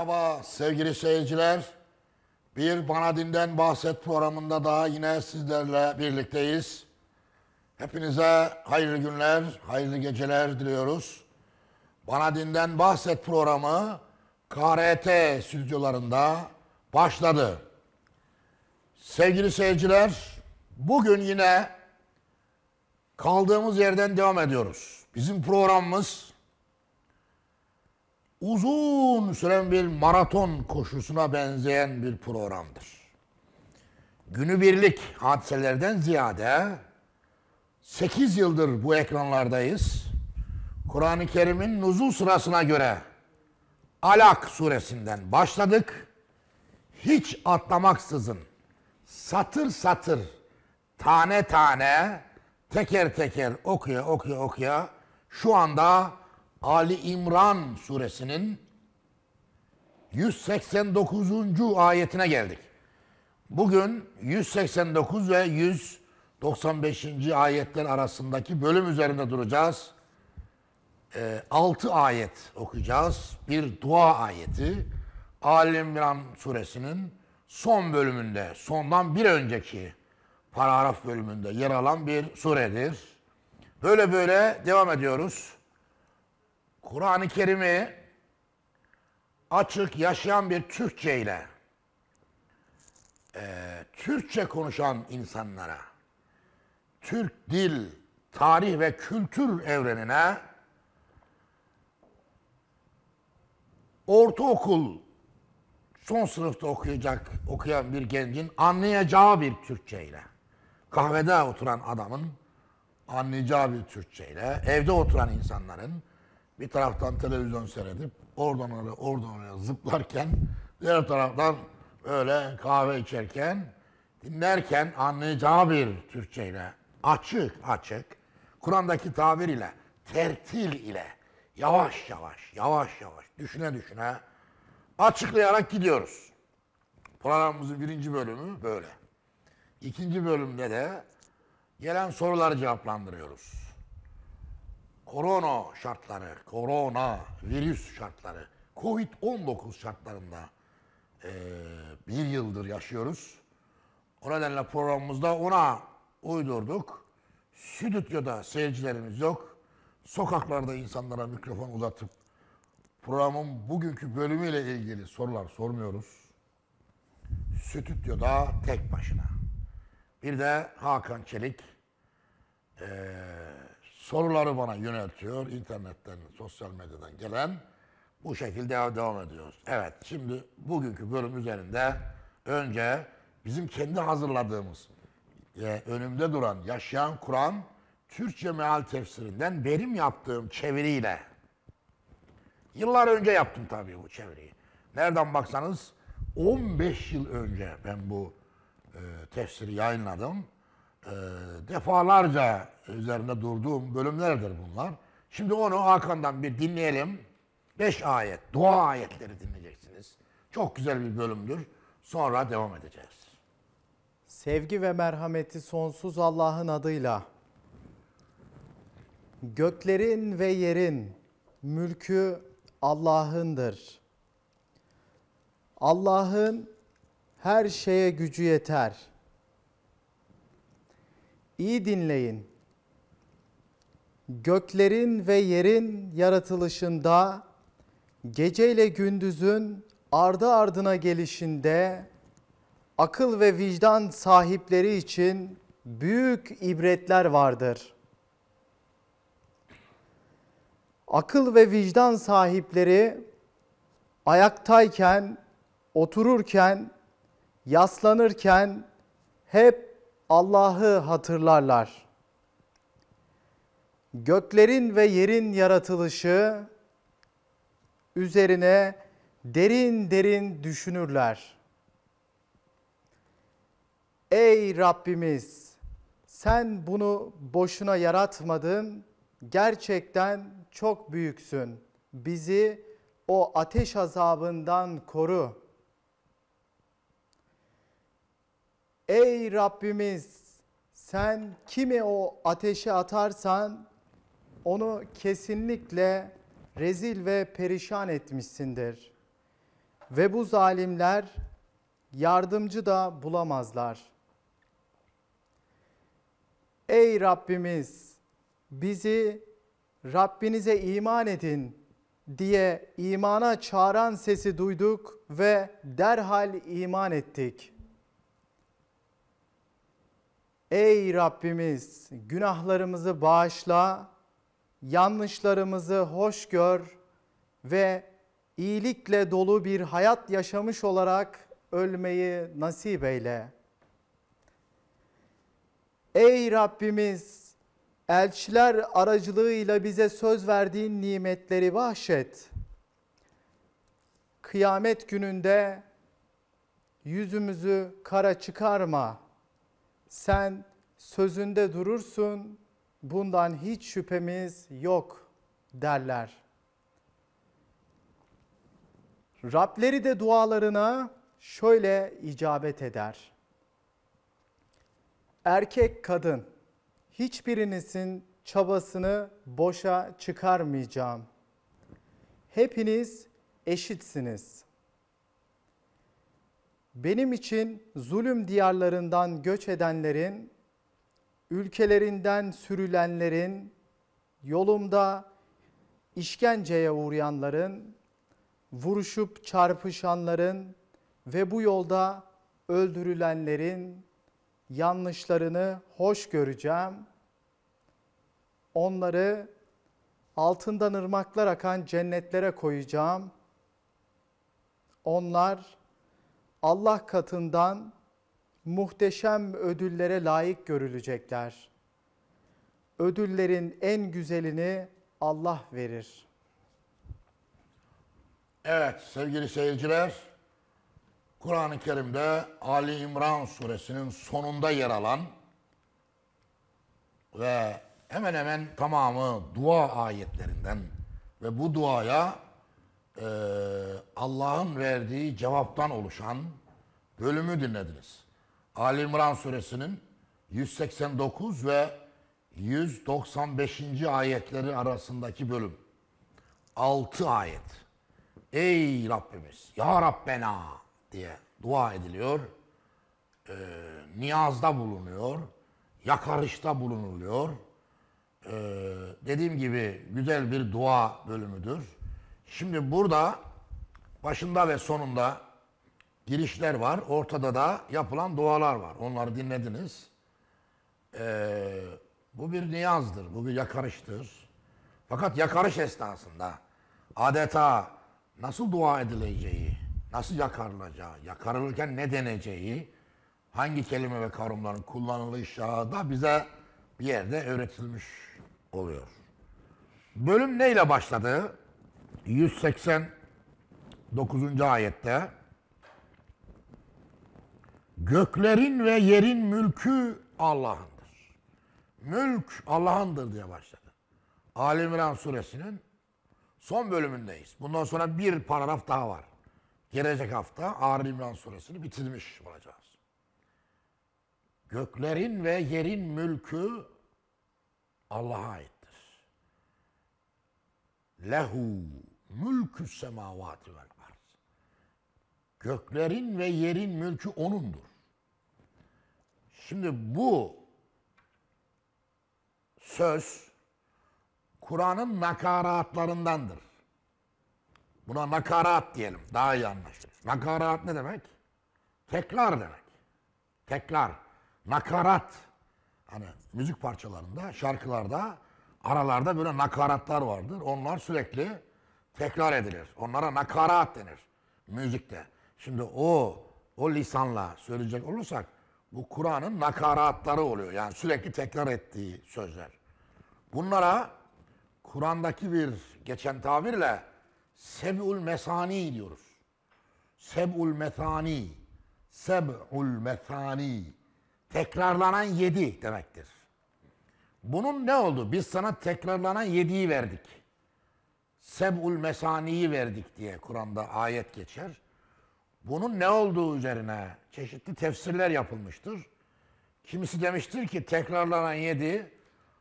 Merhaba sevgili seyirciler. Bir Bana Dinden Bahset programında daha yine sizlerle birlikteyiz. Hepinize hayırlı günler, hayırlı geceler diliyoruz. Bana Dinden Bahset programı KRT stüdyolarında başladı. Sevgili seyirciler, bugün yine kaldığımız yerden devam ediyoruz. Bizim programımız uzun süren bir maraton koşusuna benzeyen bir programdır. Günübirlik hadiselerden ziyade 8 yıldır bu ekranlardayız. Kur'an-ı Kerim'in nuzul sırasına göre Alak suresinden başladık. Hiç atlamaksızın satır satır tane tane teker teker okuya okuya okuya şu anda Ali İmran suresinin 189. ayetine geldik. Bugün 189 ve 195. ayetler arasındaki bölüm üzerinde duracağız. E, ee, 6 ayet okuyacağız. Bir dua ayeti. Ali İmran suresinin son bölümünde, sondan bir önceki paragraf bölümünde yer alan bir suredir. Böyle böyle devam ediyoruz. Kur'an-ı Kerim'i açık yaşayan bir Türkçe ile e, Türkçe konuşan insanlara Türk dil, tarih ve kültür evrenine ortaokul son sınıfta okuyacak okuyan bir gencin anlayacağı bir Türkçe ile, kahvede oturan adamın anlayacağı bir Türkçe ile, evde oturan insanların bir taraftan televizyon seyredip oradan oraya oradan oraya zıplarken diğer taraftan böyle kahve içerken dinlerken anlayacağı bir Türkçe ile açık açık Kur'an'daki tabir ile tertil ile yavaş yavaş yavaş yavaş düşüne düşüne açıklayarak gidiyoruz. Programımızın birinci bölümü böyle. İkinci bölümde de gelen soruları cevaplandırıyoruz korona şartları, korona virüs şartları, Covid-19 şartlarında e, bir yıldır yaşıyoruz. O nedenle programımızda ona uydurduk. Stüdyoda seyircilerimiz yok. Sokaklarda insanlara mikrofon uzatıp programın bugünkü bölümüyle ilgili sorular sormuyoruz. Stüdyoda tek başına. Bir de Hakan Çelik, eee soruları bana yöneltiyor. internetten, sosyal medyadan gelen bu şekilde devam ediyoruz. Evet, şimdi bugünkü bölüm üzerinde önce bizim kendi hazırladığımız, e, önümde duran, yaşayan Kur'an Türkçe meal tefsirinden benim yaptığım çeviriyle, yıllar önce yaptım tabii bu çeviriyi. Nereden baksanız 15 yıl önce ben bu e, tefsiri yayınladım e, defalarca üzerinde durduğum bölümlerdir bunlar. Şimdi onu Hakan'dan bir dinleyelim. Beş ayet, dua ayetleri dinleyeceksiniz. Çok güzel bir bölümdür. Sonra devam edeceğiz. Sevgi ve merhameti sonsuz Allah'ın adıyla. Göklerin ve yerin mülkü Allah'ındır. Allah'ın her şeye gücü yeter. İyi dinleyin. Göklerin ve yerin yaratılışında, geceyle gündüzün ardı ardına gelişinde akıl ve vicdan sahipleri için büyük ibretler vardır. Akıl ve vicdan sahipleri ayaktayken, otururken, yaslanırken hep Allah'ı hatırlarlar. Göklerin ve yerin yaratılışı üzerine derin derin düşünürler. Ey Rabbimiz sen bunu boşuna yaratmadın. Gerçekten çok büyüksün. Bizi o ateş azabından koru.'' Ey Rabbimiz sen kimi o ateşe atarsan onu kesinlikle rezil ve perişan etmişsindir. Ve bu zalimler yardımcı da bulamazlar. Ey Rabbimiz bizi Rabbinize iman edin diye imana çağıran sesi duyduk ve derhal iman ettik. Ey Rabbimiz günahlarımızı bağışla, yanlışlarımızı hoş gör ve iyilikle dolu bir hayat yaşamış olarak ölmeyi nasip eyle. Ey Rabbimiz elçiler aracılığıyla bize söz verdiğin nimetleri bahşet. Kıyamet gününde yüzümüzü kara çıkarma.'' Sen sözünde durursun, bundan hiç şüphemiz yok derler. Rableri de dualarına şöyle icabet eder. Erkek kadın hiçbirinizin çabasını boşa çıkarmayacağım. Hepiniz eşitsiniz.'' Benim için zulüm diyarlarından göç edenlerin, ülkelerinden sürülenlerin, yolumda işkenceye uğrayanların, vuruşup çarpışanların ve bu yolda öldürülenlerin yanlışlarını hoş göreceğim. Onları altından ırmaklar akan cennetlere koyacağım. Onlar Allah katından muhteşem ödüllere layık görülecekler. Ödüllerin en güzelini Allah verir. Evet sevgili seyirciler, Kur'an-ı Kerim'de Ali İmran suresinin sonunda yer alan ve hemen hemen tamamı dua ayetlerinden ve bu duaya e, Allah'ın verdiği cevaptan oluşan bölümü dinlediniz. Ali İmran suresinin 189 ve 195. ayetleri arasındaki bölüm. 6 ayet. Ey Rabbimiz, Ya Rabbena diye dua ediliyor. E, niyazda bulunuyor. Yakarışta bulunuluyor. E, dediğim gibi güzel bir dua bölümüdür Şimdi burada başında ve sonunda girişler var. Ortada da yapılan dualar var. Onları dinlediniz. Ee, bu bir niyazdır. Bu bir yakarıştır. Fakat yakarış esnasında adeta nasıl dua edileceği, nasıl yakarılacağı, yakarılırken ne deneceği, hangi kelime ve kavramların kullanılışı da bize bir yerde öğretilmiş oluyor. Bölüm neyle başladı? 189. ayette göklerin ve yerin mülkü Allah'ındır. Mülk Allah'ındır diye başladı. Ali İmran suresinin son bölümündeyiz. Bundan sonra bir paragraf daha var. Gelecek hafta Ali İmran suresini bitirmiş olacağız. Göklerin ve yerin mülkü Allah'a aittir. Lehu mülkü semavati vel arz. Göklerin ve yerin mülkü O'nundur. Şimdi bu söz Kur'an'ın nakaratlarındandır. Buna nakarat diyelim. Daha iyi anlaşılır. Nakarat ne demek? Tekrar demek. Tekrar. Nakarat. Hani müzik parçalarında, şarkılarda, aralarda böyle nakaratlar vardır. Onlar sürekli tekrar edilir. Onlara nakarat denir müzikte. Şimdi o o lisanla söyleyecek olursak bu Kur'an'ın nakaratları oluyor. Yani sürekli tekrar ettiği sözler. Bunlara Kur'an'daki bir geçen tabirle seb'ul mesani diyoruz. Seb'ul mesani. Seb'ul mesani. Tekrarlanan yedi demektir. Bunun ne oldu? Biz sana tekrarlanan yediyi verdik seb'ul mesaniyi verdik diye Kur'an'da ayet geçer. Bunun ne olduğu üzerine çeşitli tefsirler yapılmıştır. Kimisi demiştir ki tekrarlanan yedi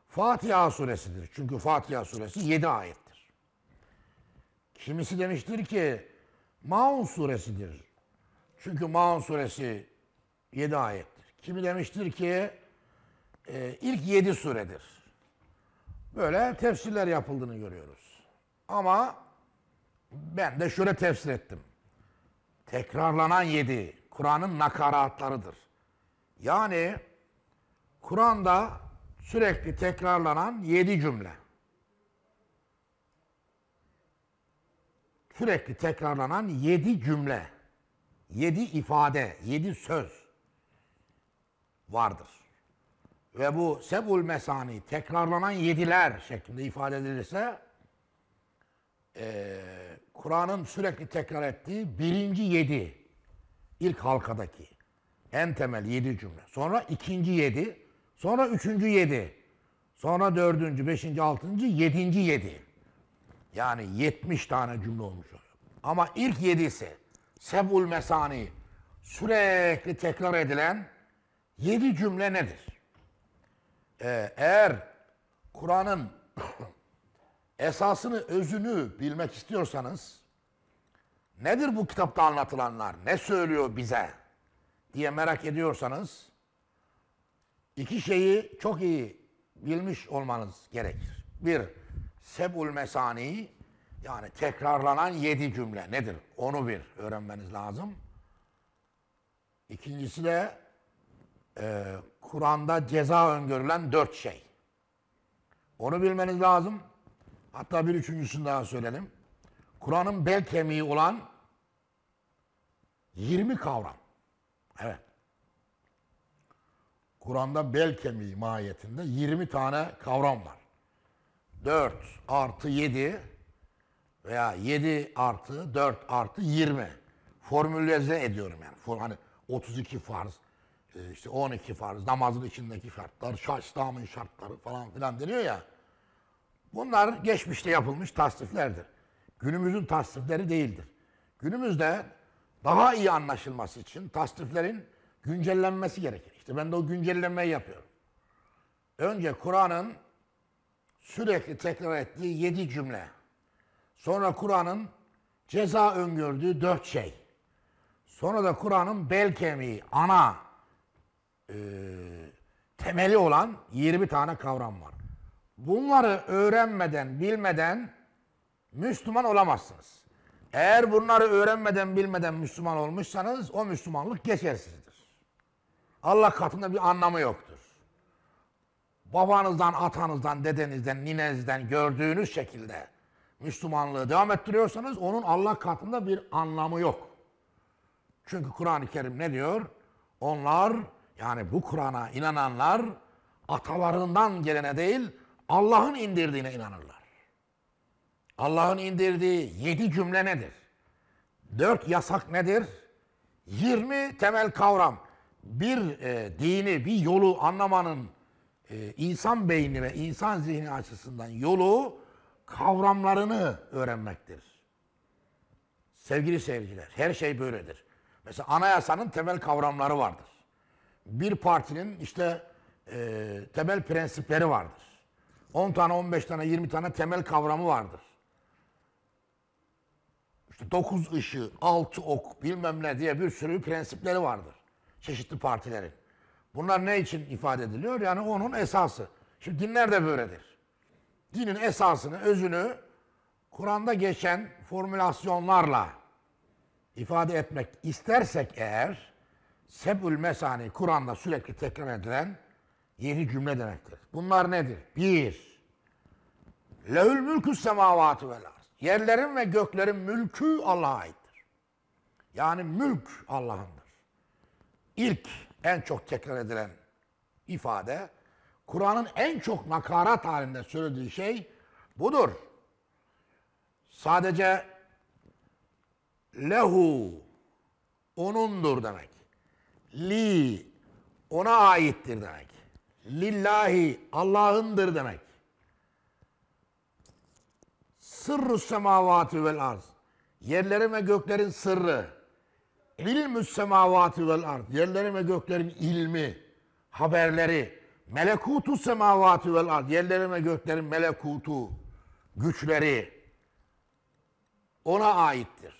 Fatiha suresidir. Çünkü Fatiha suresi yedi ayettir. Kimisi demiştir ki Maun suresidir. Çünkü Maun suresi yedi ayettir. Kimi demiştir ki e, ilk yedi suredir. Böyle tefsirler yapıldığını görüyoruz. Ama ben de şöyle tefsir ettim. Tekrarlanan yedi Kur'an'ın nakaratlarıdır. Yani Kur'an'da sürekli tekrarlanan yedi cümle. Sürekli tekrarlanan yedi cümle, yedi ifade, yedi söz vardır. Ve bu sebul mesani tekrarlanan yediler şeklinde ifade edilirse e, Kur'an'ın sürekli tekrar ettiği birinci yedi ilk halkadaki en temel yedi cümle. Sonra ikinci yedi, sonra üçüncü yedi, sonra dördüncü, beşinci, altıncı, yedinci yedi. Yani yetmiş tane cümle olmuş oluyor. Ama ilk yedisi sebul mesani sürekli tekrar edilen yedi cümle nedir? Ee, eğer Kur'an'ın esasını, özünü bilmek istiyorsanız nedir bu kitapta anlatılanlar, ne söylüyor bize diye merak ediyorsanız iki şeyi çok iyi bilmiş olmanız gerekir. Bir, sebul mesani yani tekrarlanan yedi cümle nedir? Onu bir öğrenmeniz lazım. İkincisi de e, Kur'an'da ceza öngörülen dört şey. Onu bilmeniz lazım. Hatta bir üçüncüsünü daha söyleyelim. Kur'an'ın bel kemiği olan 20 kavram. Evet. Kur'an'da bel kemiği mahiyetinde 20 tane kavram var. 4 artı 7 veya 7 artı 4 artı 20. Formülize ediyorum yani. For, hani 32 farz, e, işte 12 farz, namazın içindeki şartlar, şaşlamın şartları falan filan deniyor ya. Bunlar geçmişte yapılmış tasdiflerdir. Günümüzün tasdifleri değildir. Günümüzde daha iyi anlaşılması için tasdiflerin güncellenmesi gerekir. İşte ben de o güncellemeyi yapıyorum. Önce Kur'an'ın sürekli tekrar ettiği yedi cümle. Sonra Kur'an'ın ceza öngördüğü dört şey. Sonra da Kur'an'ın bel kemiği, ana e, temeli olan 20 tane kavram var. Bunları öğrenmeden, bilmeden Müslüman olamazsınız. Eğer bunları öğrenmeden, bilmeden Müslüman olmuşsanız o Müslümanlık geçersizdir. Allah katında bir anlamı yoktur. Babanızdan, atanızdan, dedenizden, ninenizden gördüğünüz şekilde Müslümanlığı devam ettiriyorsanız onun Allah katında bir anlamı yok. Çünkü Kur'an-ı Kerim ne diyor? Onlar yani bu Kur'an'a inananlar atalarından gelene değil Allah'ın indirdiğine inanırlar. Allah'ın indirdiği yedi cümle nedir? Dört yasak nedir? Yirmi temel kavram. Bir e, dini, bir yolu anlamanın e, insan beyni ve insan zihni açısından yolu kavramlarını öğrenmektir. Sevgili seyirciler, her şey böyledir. Mesela anayasanın temel kavramları vardır. Bir partinin işte e, temel prensipleri vardır. 10 tane, 15 tane, 20 tane temel kavramı vardır. İşte 9 ışığı, 6 ok bilmem ne diye bir sürü prensipleri vardır. Çeşitli partilerin. Bunlar ne için ifade ediliyor? Yani onun esası. Şimdi dinler de böyledir. Dinin esasını, özünü Kur'an'da geçen formülasyonlarla ifade etmek istersek eğer Sebül Mesani Kur'an'da sürekli tekrar edilen Yeni cümle demektir. Bunlar nedir? Bir, lehül mülkü semavatı vel Yerlerin ve göklerin mülkü Allah'a aittir. Yani mülk Allah'ındır. İlk en çok tekrar edilen ifade, Kur'an'ın en çok nakarat halinde söylediği şey budur. Sadece lehu onundur demek. Li ona aittir demek lillahi Allah'ındır demek. Sırrü semavati vel arz. Yerlerin ve göklerin sırrı. İlmü semavati vel arz. Yerlerin ve göklerin ilmi, haberleri. Melekutu semavati vel arz. Yerlerin ve göklerin melekutu, güçleri. Ona aittir.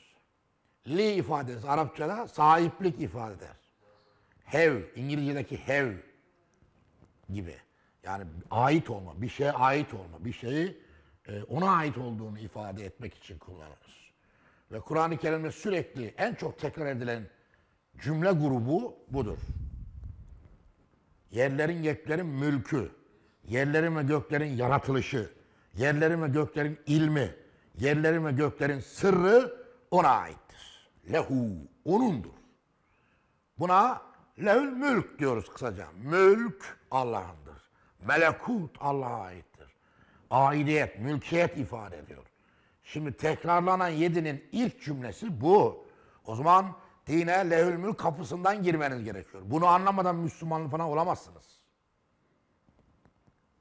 Li ifadesi Arapçada sahiplik ifade eder. Hev, İngilizce'deki have gibi. Yani ait olma, bir şeye ait olma, bir şeyi e, ona ait olduğunu ifade etmek için kullanırız. Ve Kur'an-ı Kerim'de sürekli en çok tekrar edilen cümle grubu budur. Yerlerin göklerin mülkü, yerlerin ve göklerin yaratılışı, yerlerin ve göklerin ilmi, yerlerin ve göklerin sırrı ona aittir. Lehu, onundur. Buna lehül mülk diyoruz kısaca. Mülk, Allah'ındır. Melekut Allah'a aittir. Aidiyet, mülkiyet ifade ediyor. Şimdi tekrarlanan yedinin ilk cümlesi bu. O zaman dine lehül mülk kapısından girmeniz gerekiyor. Bunu anlamadan Müslüman falan olamazsınız.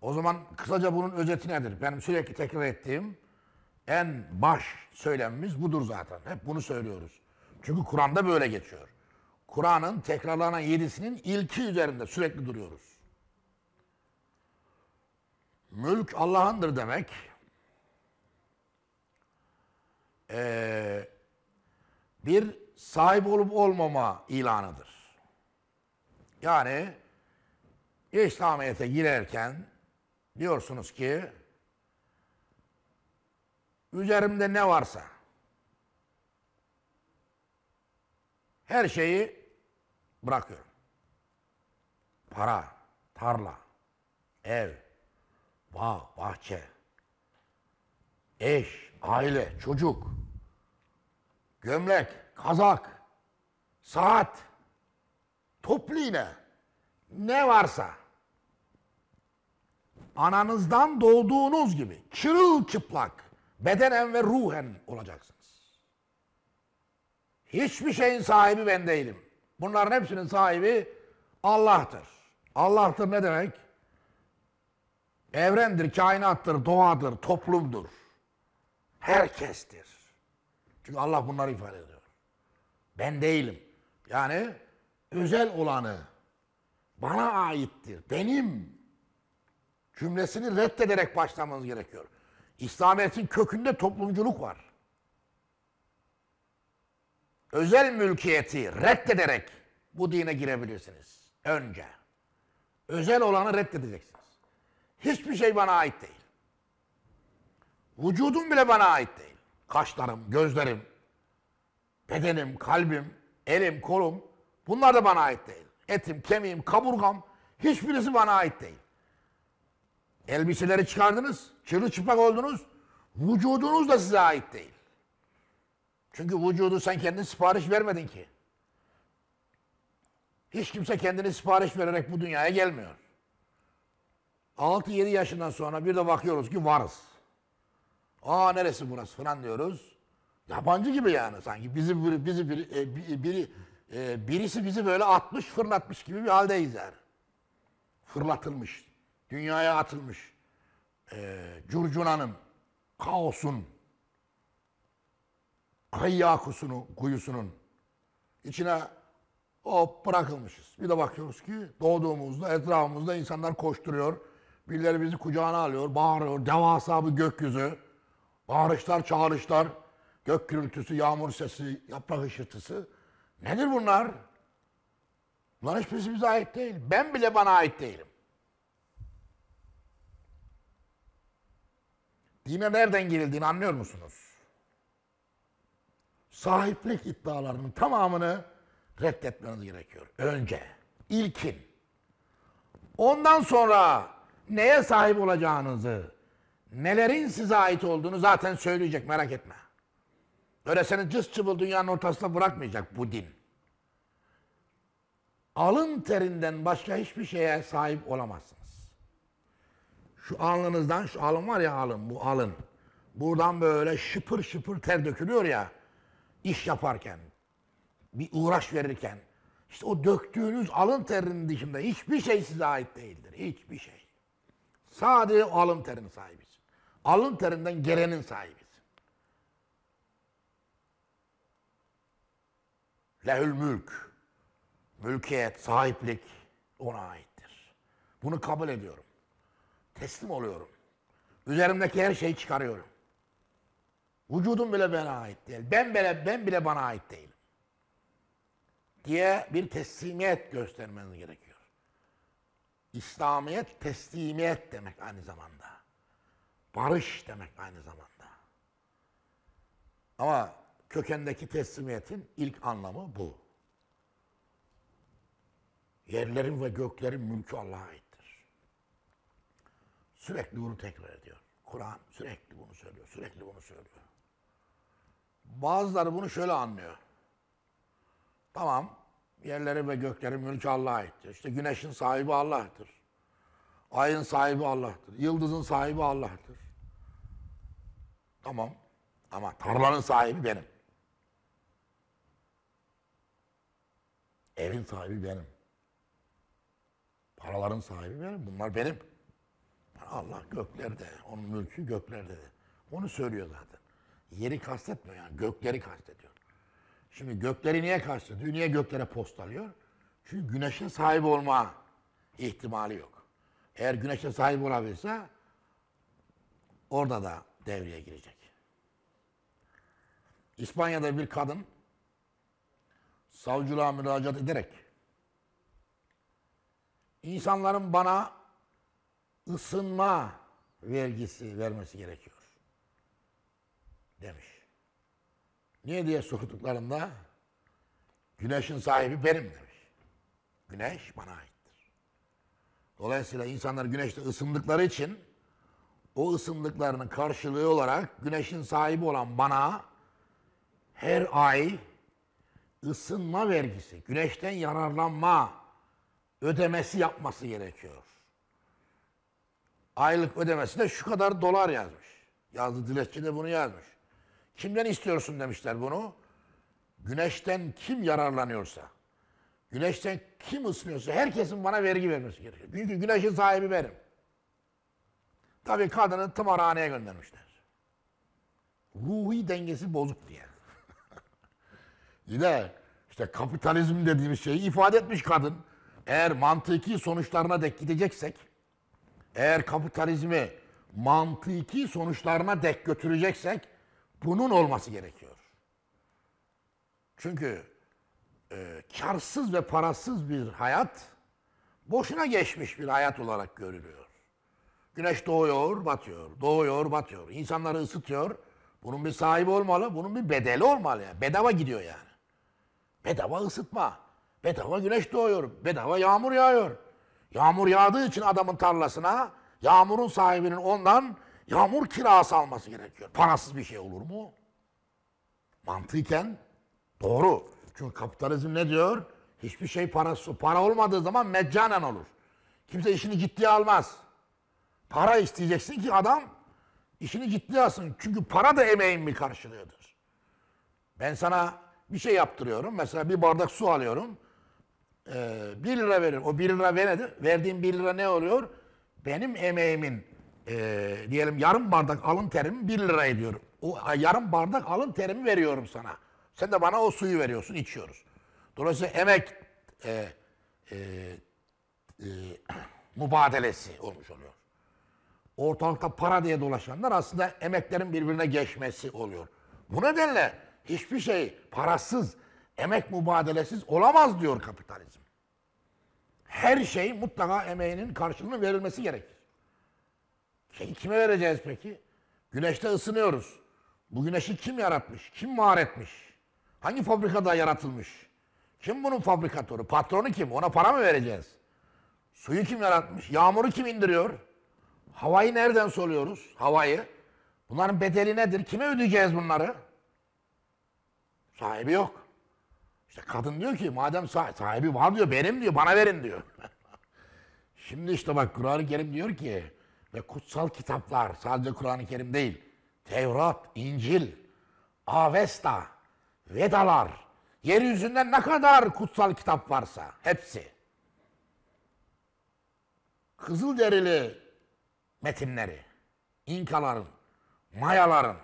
O zaman kısaca bunun özeti nedir? Benim sürekli tekrar ettiğim en baş söylemimiz budur zaten. Hep bunu söylüyoruz. Çünkü Kur'an'da böyle geçiyor. Kur'an'ın tekrarlanan yedisinin ilki üzerinde sürekli duruyoruz. Mülk Allah'ındır demek. Ee, bir sahip olup olmama ilanıdır. Yani İslamiyet'e girerken diyorsunuz ki üzerimde ne varsa her şeyi bırakıyorum. Para, tarla, ev, bağ, bahçe, eş, aile, çocuk, gömlek, kazak, saat, toplu iğne, ne varsa ananızdan doğduğunuz gibi çırılçıplak bedenen ve ruhen olacaksınız. Hiçbir şeyin sahibi ben değilim. Bunların hepsinin sahibi Allah'tır. Allah'tır ne demek? Evrendir, kainattır, doğadır, toplumdur. Herkestir. Çünkü Allah bunları ifade ediyor. Ben değilim. Yani özel olanı bana aittir, benim cümlesini reddederek başlamanız gerekiyor. İslamiyet'in kökünde toplumculuk var. Özel mülkiyeti reddederek bu dine girebilirsiniz. Önce. Özel olanı reddedeceksiniz. Hiçbir şey bana ait değil. Vücudum bile bana ait değil. Kaşlarım, gözlerim, bedenim, kalbim, elim, kolum bunlar da bana ait değil. Etim, kemiğim, kaburgam hiçbirisi bana ait değil. Elbiseleri çıkardınız, çırılçıplak oldunuz. Vücudunuz da size ait değil. Çünkü vücudu sen kendin sipariş vermedin ki. Hiç kimse kendini sipariş vererek bu dünyaya gelmiyor. 6-7 yaşından sonra bir de bakıyoruz ki varız. Aa neresi burası falan diyoruz. Yabancı gibi yani sanki bizi biri, bizi biri, e, biri, e, birisi bizi böyle atmış fırlatmış gibi bir haldeyiz yani. Fırlatılmış, dünyaya atılmış. E, curcunanın, kaosun, hayyakusunu, kuyusunun içine hop bırakılmışız. Bir de bakıyoruz ki doğduğumuzda etrafımızda insanlar koşturuyor, Birileri bizi kucağına alıyor, bağırıyor. Devasa bir gökyüzü. Bağırışlar, çağırışlar, Gök gürültüsü, yağmur sesi, yaprak ışırtısı. Nedir bunlar? Bunların hiçbirisi bize ait değil. Ben bile bana ait değilim. Dine nereden girildiğini anlıyor musunuz? Sahiplik iddialarının tamamını reddetmeniz gerekiyor. Önce. ilkin. Ondan sonra neye sahip olacağınızı, nelerin size ait olduğunu zaten söyleyecek merak etme. Öyle seni cız çıbıl dünyanın ortasında bırakmayacak bu din. Alın terinden başka hiçbir şeye sahip olamazsınız. Şu alnınızdan, şu alın var ya alın, bu alın. Buradan böyle şıpır şıpır ter dökülüyor ya, iş yaparken, bir uğraş verirken. İşte o döktüğünüz alın terinin dışında hiçbir şey size ait değildir. Hiçbir şey. Sadece o alın terinin sahibisin. Alın terinden gelenin sahibisin. Lehül mülk. Mülkiyet, sahiplik ona aittir. Bunu kabul ediyorum. Teslim oluyorum. Üzerimdeki her şeyi çıkarıyorum. Vücudum bile bana ait değil. Ben bile, ben bile bana ait değilim. Diye bir teslimiyet göstermeniz gerekiyor. İslamiyet teslimiyet demek aynı zamanda. Barış demek aynı zamanda. Ama kökendeki teslimiyetin ilk anlamı bu. Yerlerin ve göklerin mülkü Allah'a aittir. Sürekli bunu tekrar ediyor. Kur'an sürekli bunu söylüyor, sürekli bunu söylüyor. Bazıları bunu şöyle anlıyor. Tamam, Yerlere ve göklerin mülkü Allah'a aittir. İşte güneşin sahibi Allah'tır. Ayın sahibi Allah'tır. Yıldızın sahibi Allah'tır. Tamam. Ama tarlanın sahibi benim. Evin sahibi benim. Paraların sahibi benim. Bunlar benim. Allah göklerde. Onun mülkü göklerde. Onu söylüyor zaten. Yeri kastetmiyor yani. Gökleri kastediyor. Şimdi gökleri niye karşıladı? Niye göklere postalıyor? Çünkü güneşe sahip olma ihtimali yok. Eğer güneşe sahip olabilse orada da devreye girecek. İspanya'da bir kadın savcılığa müracaat ederek insanların bana ısınma vergisi vermesi gerekiyor demiş. Niye diye sorduklarında güneşin sahibi benim demiş. Güneş bana aittir. Dolayısıyla insanlar güneşte ısındıkları için o ısındıklarının karşılığı olarak güneşin sahibi olan bana her ay ısınma vergisi, güneşten yararlanma ödemesi yapması gerekiyor. Aylık ödemesi de şu kadar dolar yazmış. Yazdı dilekçe de bunu yazmış. Kimden istiyorsun demişler bunu. Güneşten kim yararlanıyorsa, güneşten kim ısınıyorsa herkesin bana vergi vermesi gerekiyor. Çünkü güneşin sahibi benim. Tabii kadını tımarhaneye göndermişler. Ruhi dengesi bozuk diye. Yine işte kapitalizm dediğimiz şeyi ifade etmiş kadın. Eğer mantıki sonuçlarına dek gideceksek, eğer kapitalizmi mantıki sonuçlarına dek götüreceksek bunun olması gerekiyor. Çünkü e, karsız ve parasız bir hayat boşuna geçmiş bir hayat olarak görülüyor. Güneş doğuyor, batıyor, doğuyor, batıyor. İnsanları ısıtıyor. Bunun bir sahibi olmalı, bunun bir bedeli olmalı. Yani. Bedava gidiyor yani. Bedava ısıtma. Bedava güneş doğuyor, bedava yağmur yağıyor. Yağmur yağdığı için adamın tarlasına, yağmurun sahibinin ondan Yağmur kirası alması gerekiyor. Parasız bir şey olur mu? Mantıken doğru. Çünkü kapitalizm ne diyor? Hiçbir şey parası, para olmadığı zaman meccanen olur. Kimse işini ciddiye almaz. Para isteyeceksin ki adam işini ciddiye alsın. Çünkü para da emeğin bir karşılığıdır. Ben sana bir şey yaptırıyorum. Mesela bir bardak su alıyorum. Ee, 1 lira veririm. O bir lira ne nedir? Verdiğim bir lira ne oluyor? Benim emeğimin e, diyelim yarım bardak alın terimi 1 lira ediyorum. O yarım bardak alın terimi veriyorum sana. Sen de bana o suyu veriyorsun, içiyoruz. Dolayısıyla emek e, e, e, mübadelesi olmuş oluyor. Ortalıkta para diye dolaşanlar aslında emeklerin birbirine geçmesi oluyor. Bu nedenle hiçbir şey parasız, emek mübadelesiz olamaz diyor kapitalizm. Her şey mutlaka emeğinin karşılığını verilmesi gerekir. Peki kime vereceğiz peki? Güneşte ısınıyoruz. Bu güneşi kim yaratmış? Kim var etmiş? Hangi fabrikada yaratılmış? Kim bunun fabrikatörü? Patronu kim? Ona para mı vereceğiz? Suyu kim yaratmış? Yağmuru kim indiriyor? Havayı nereden soluyoruz? Havayı. Bunların bedeli nedir? Kime ödeyeceğiz bunları? Sahibi yok. İşte kadın diyor ki madem sah sahibi var diyor benim diyor bana verin diyor. Şimdi işte bak Kur'an-ı Kerim diyor ki ve kutsal kitaplar sadece Kur'an-ı Kerim değil. Tevrat, İncil, Avesta, Vedalar, yeryüzünde ne kadar kutsal kitap varsa hepsi. Kızıl derili metinleri, İnkaların, Mayaların,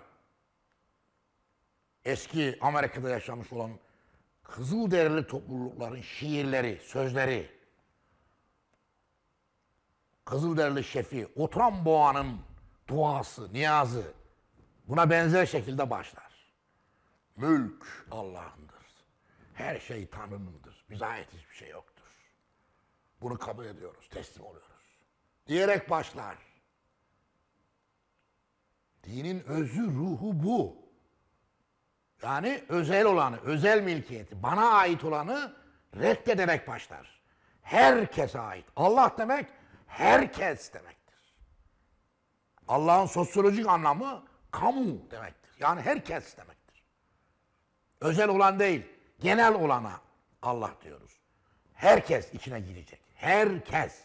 eski Amerika'da yaşamış olan kızıl derili toplulukların şiirleri, sözleri, Kızılderili şefi Oturan Boğa'nın duası, niyazı buna benzer şekilde başlar. Mülk Allah'ındır. Her şey Tanrı'nındır. Bize ait hiçbir şey yoktur. Bunu kabul ediyoruz, teslim oluyoruz. Diyerek başlar. Dinin özü, ruhu bu. Yani özel olanı, özel milkiyeti, bana ait olanı reddederek başlar. Herkese ait. Allah demek herkes demektir. Allah'ın sosyolojik anlamı kamu demektir. Yani herkes demektir. Özel olan değil, genel olana Allah diyoruz. Herkes içine girecek. Herkes.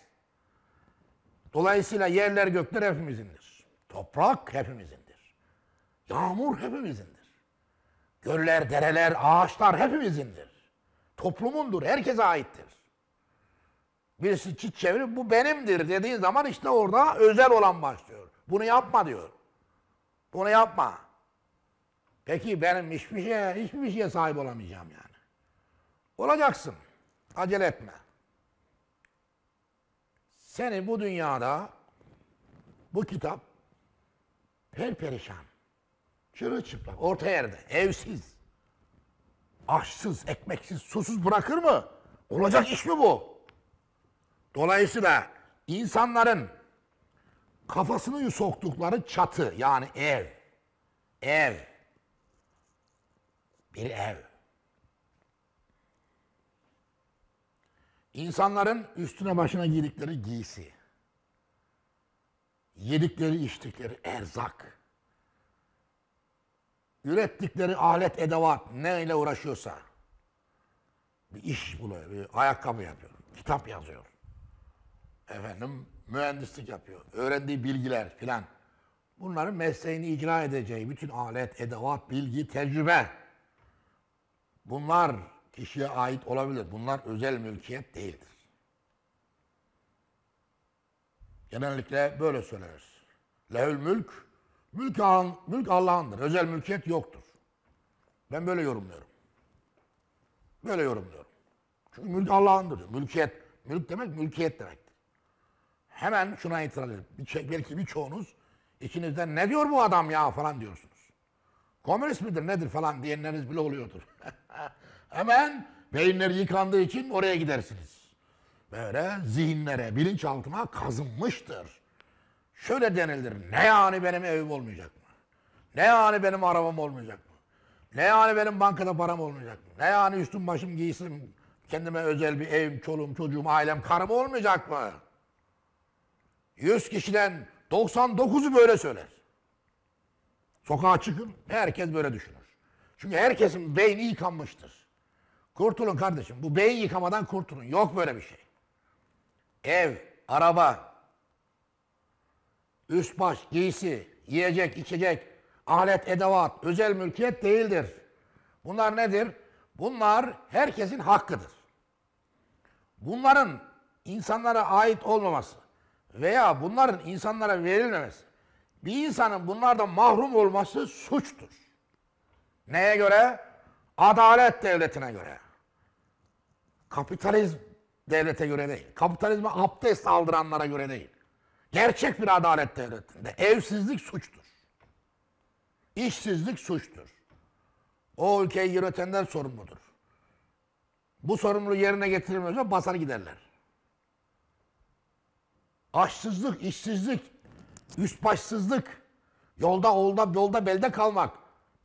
Dolayısıyla yerler gökler hepimizindir. Toprak hepimizindir. Yağmur hepimizindir. Göller, dereler, ağaçlar hepimizindir. Toplumundur, herkese aittir. Birisi çit çevirip bu benimdir dediği zaman işte orada özel olan başlıyor. Bunu yapma diyor. Bunu yapma. Peki benim hiçbir şeye, hiçbir şeye sahip olamayacağım yani. Olacaksın. Acele etme. Seni bu dünyada bu kitap her perperişan, çırılçıplak, orta yerde, evsiz, açsız, ekmeksiz, susuz bırakır mı? Olacak iş mi bu? Dolayısıyla insanların kafasını soktukları çatı yani ev, ev, bir ev. İnsanların üstüne başına giydikleri giysi, yedikleri içtikleri erzak, ürettikleri alet edevat neyle uğraşıyorsa bir iş buluyor, bir ayakkabı yapıyor, kitap yazıyor efendim mühendislik yapıyor. Öğrendiği bilgiler filan. Bunların mesleğini icra edeceği bütün alet, edevat, bilgi, tecrübe. Bunlar kişiye ait olabilir. Bunlar özel mülkiyet değildir. Genellikle böyle söyleriz. Lehül mülk, mülk, mülk Allah'ındır. Özel mülkiyet yoktur. Ben böyle yorumluyorum. Böyle yorumluyorum. Çünkü mülk Allah'ındır. Mülkiyet, mülk demek mülkiyet demektir hemen şuna itiraz edin. Bir, belki birçoğunuz içinizden ne diyor bu adam ya falan diyorsunuz. Komünist midir nedir falan diyenleriniz bile oluyordur. hemen beyinleri yıkandığı için oraya gidersiniz. Böyle zihinlere, bilinçaltına kazınmıştır. Şöyle denilir. Ne yani benim evim olmayacak mı? Ne yani benim arabam olmayacak mı? Ne yani benim bankada param olmayacak mı? Ne yani üstüm başım giysim, kendime özel bir evim, çoluğum, çocuğum, ailem, karım olmayacak mı? 100 kişiden 99'u böyle söyler. Sokağa çıkın herkes böyle düşünür. Çünkü herkesin beyni yıkanmıştır. Kurtulun kardeşim. Bu beyin yıkamadan kurtulun. Yok böyle bir şey. Ev, araba, üst baş, giysi, yiyecek, içecek, alet, edevat, özel mülkiyet değildir. Bunlar nedir? Bunlar herkesin hakkıdır. Bunların insanlara ait olmaması, veya bunların insanlara verilmemesi, bir insanın bunlardan mahrum olması suçtur. Neye göre? Adalet devletine göre. Kapitalizm devlete göre değil. Kapitalizme abdest aldıranlara göre değil. Gerçek bir adalet devletinde evsizlik suçtur. İşsizlik suçtur. O ülkeyi yönetenler sorumludur. Bu sorumluluğu yerine getirilmezse basar giderler. Açsızlık, işsizlik, üst başsızlık, yolda olda yolda belde kalmak,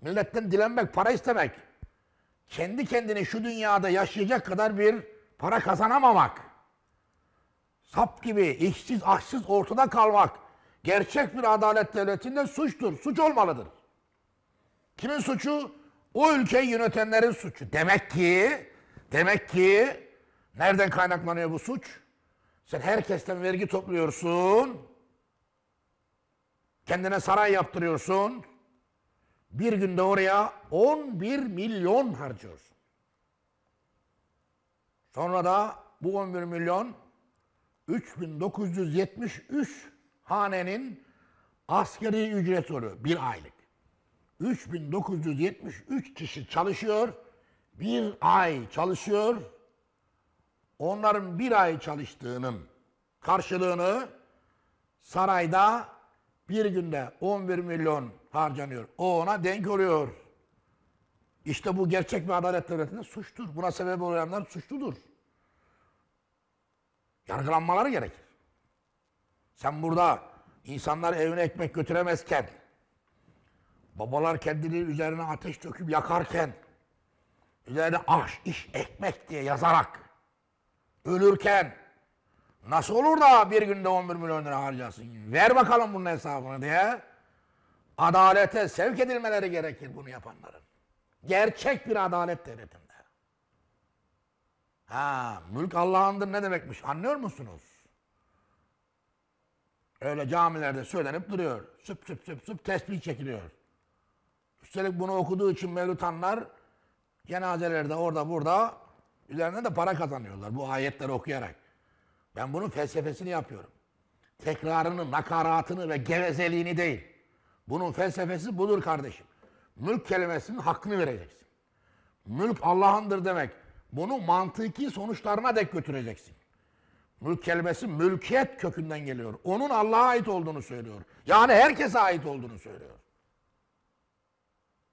milletten dilenmek, para istemek. Kendi kendini şu dünyada yaşayacak kadar bir para kazanamamak. Sap gibi işsiz, açsız ortada kalmak. Gerçek bir adalet devletinde suçtur, suç olmalıdır. Kimin suçu? O ülkeyi yönetenlerin suçu. Demek ki, demek ki nereden kaynaklanıyor bu suç? Sen herkesten vergi topluyorsun. Kendine saray yaptırıyorsun. Bir günde oraya 11 milyon harcıyorsun. Sonra da bu 11 milyon 3973 hanenin askeri ücreti oluyor bir aylık. 3973 kişi çalışıyor. Bir ay çalışıyor onların bir ay çalıştığının karşılığını sarayda bir günde 11 milyon harcanıyor. O ona denk oluyor. İşte bu gerçek bir adalet devletinde suçtur. Buna sebep olanlar suçludur. Yargılanmaları gerekir. Sen burada insanlar evine ekmek götüremezken, babalar kendileri üzerine ateş döküp yakarken, üzerine aş iş ekmek diye yazarak ölürken nasıl olur da bir günde 11 milyon lira harcasın? Ver bakalım bunun hesabını diye. Adalete sevk edilmeleri gerekir bunu yapanların. Gerçek bir adalet devletinde. Ha, mülk Allah'ındır ne demekmiş anlıyor musunuz? Öyle camilerde söylenip duruyor. Süp süp süp süp tespih çekiliyor. Üstelik bunu okuduğu için mevlutanlar cenazelerde orada burada Üzerinden de para kazanıyorlar bu ayetleri okuyarak. Ben bunun felsefesini yapıyorum. Tekrarını, nakaratını ve gevezeliğini değil. Bunun felsefesi budur kardeşim. Mülk kelimesinin hakkını vereceksin. Mülk Allah'ındır demek. Bunu mantıki sonuçlarına dek götüreceksin. Mülk kelimesi mülkiyet kökünden geliyor. Onun Allah'a ait olduğunu söylüyor. Yani herkese ait olduğunu söylüyor.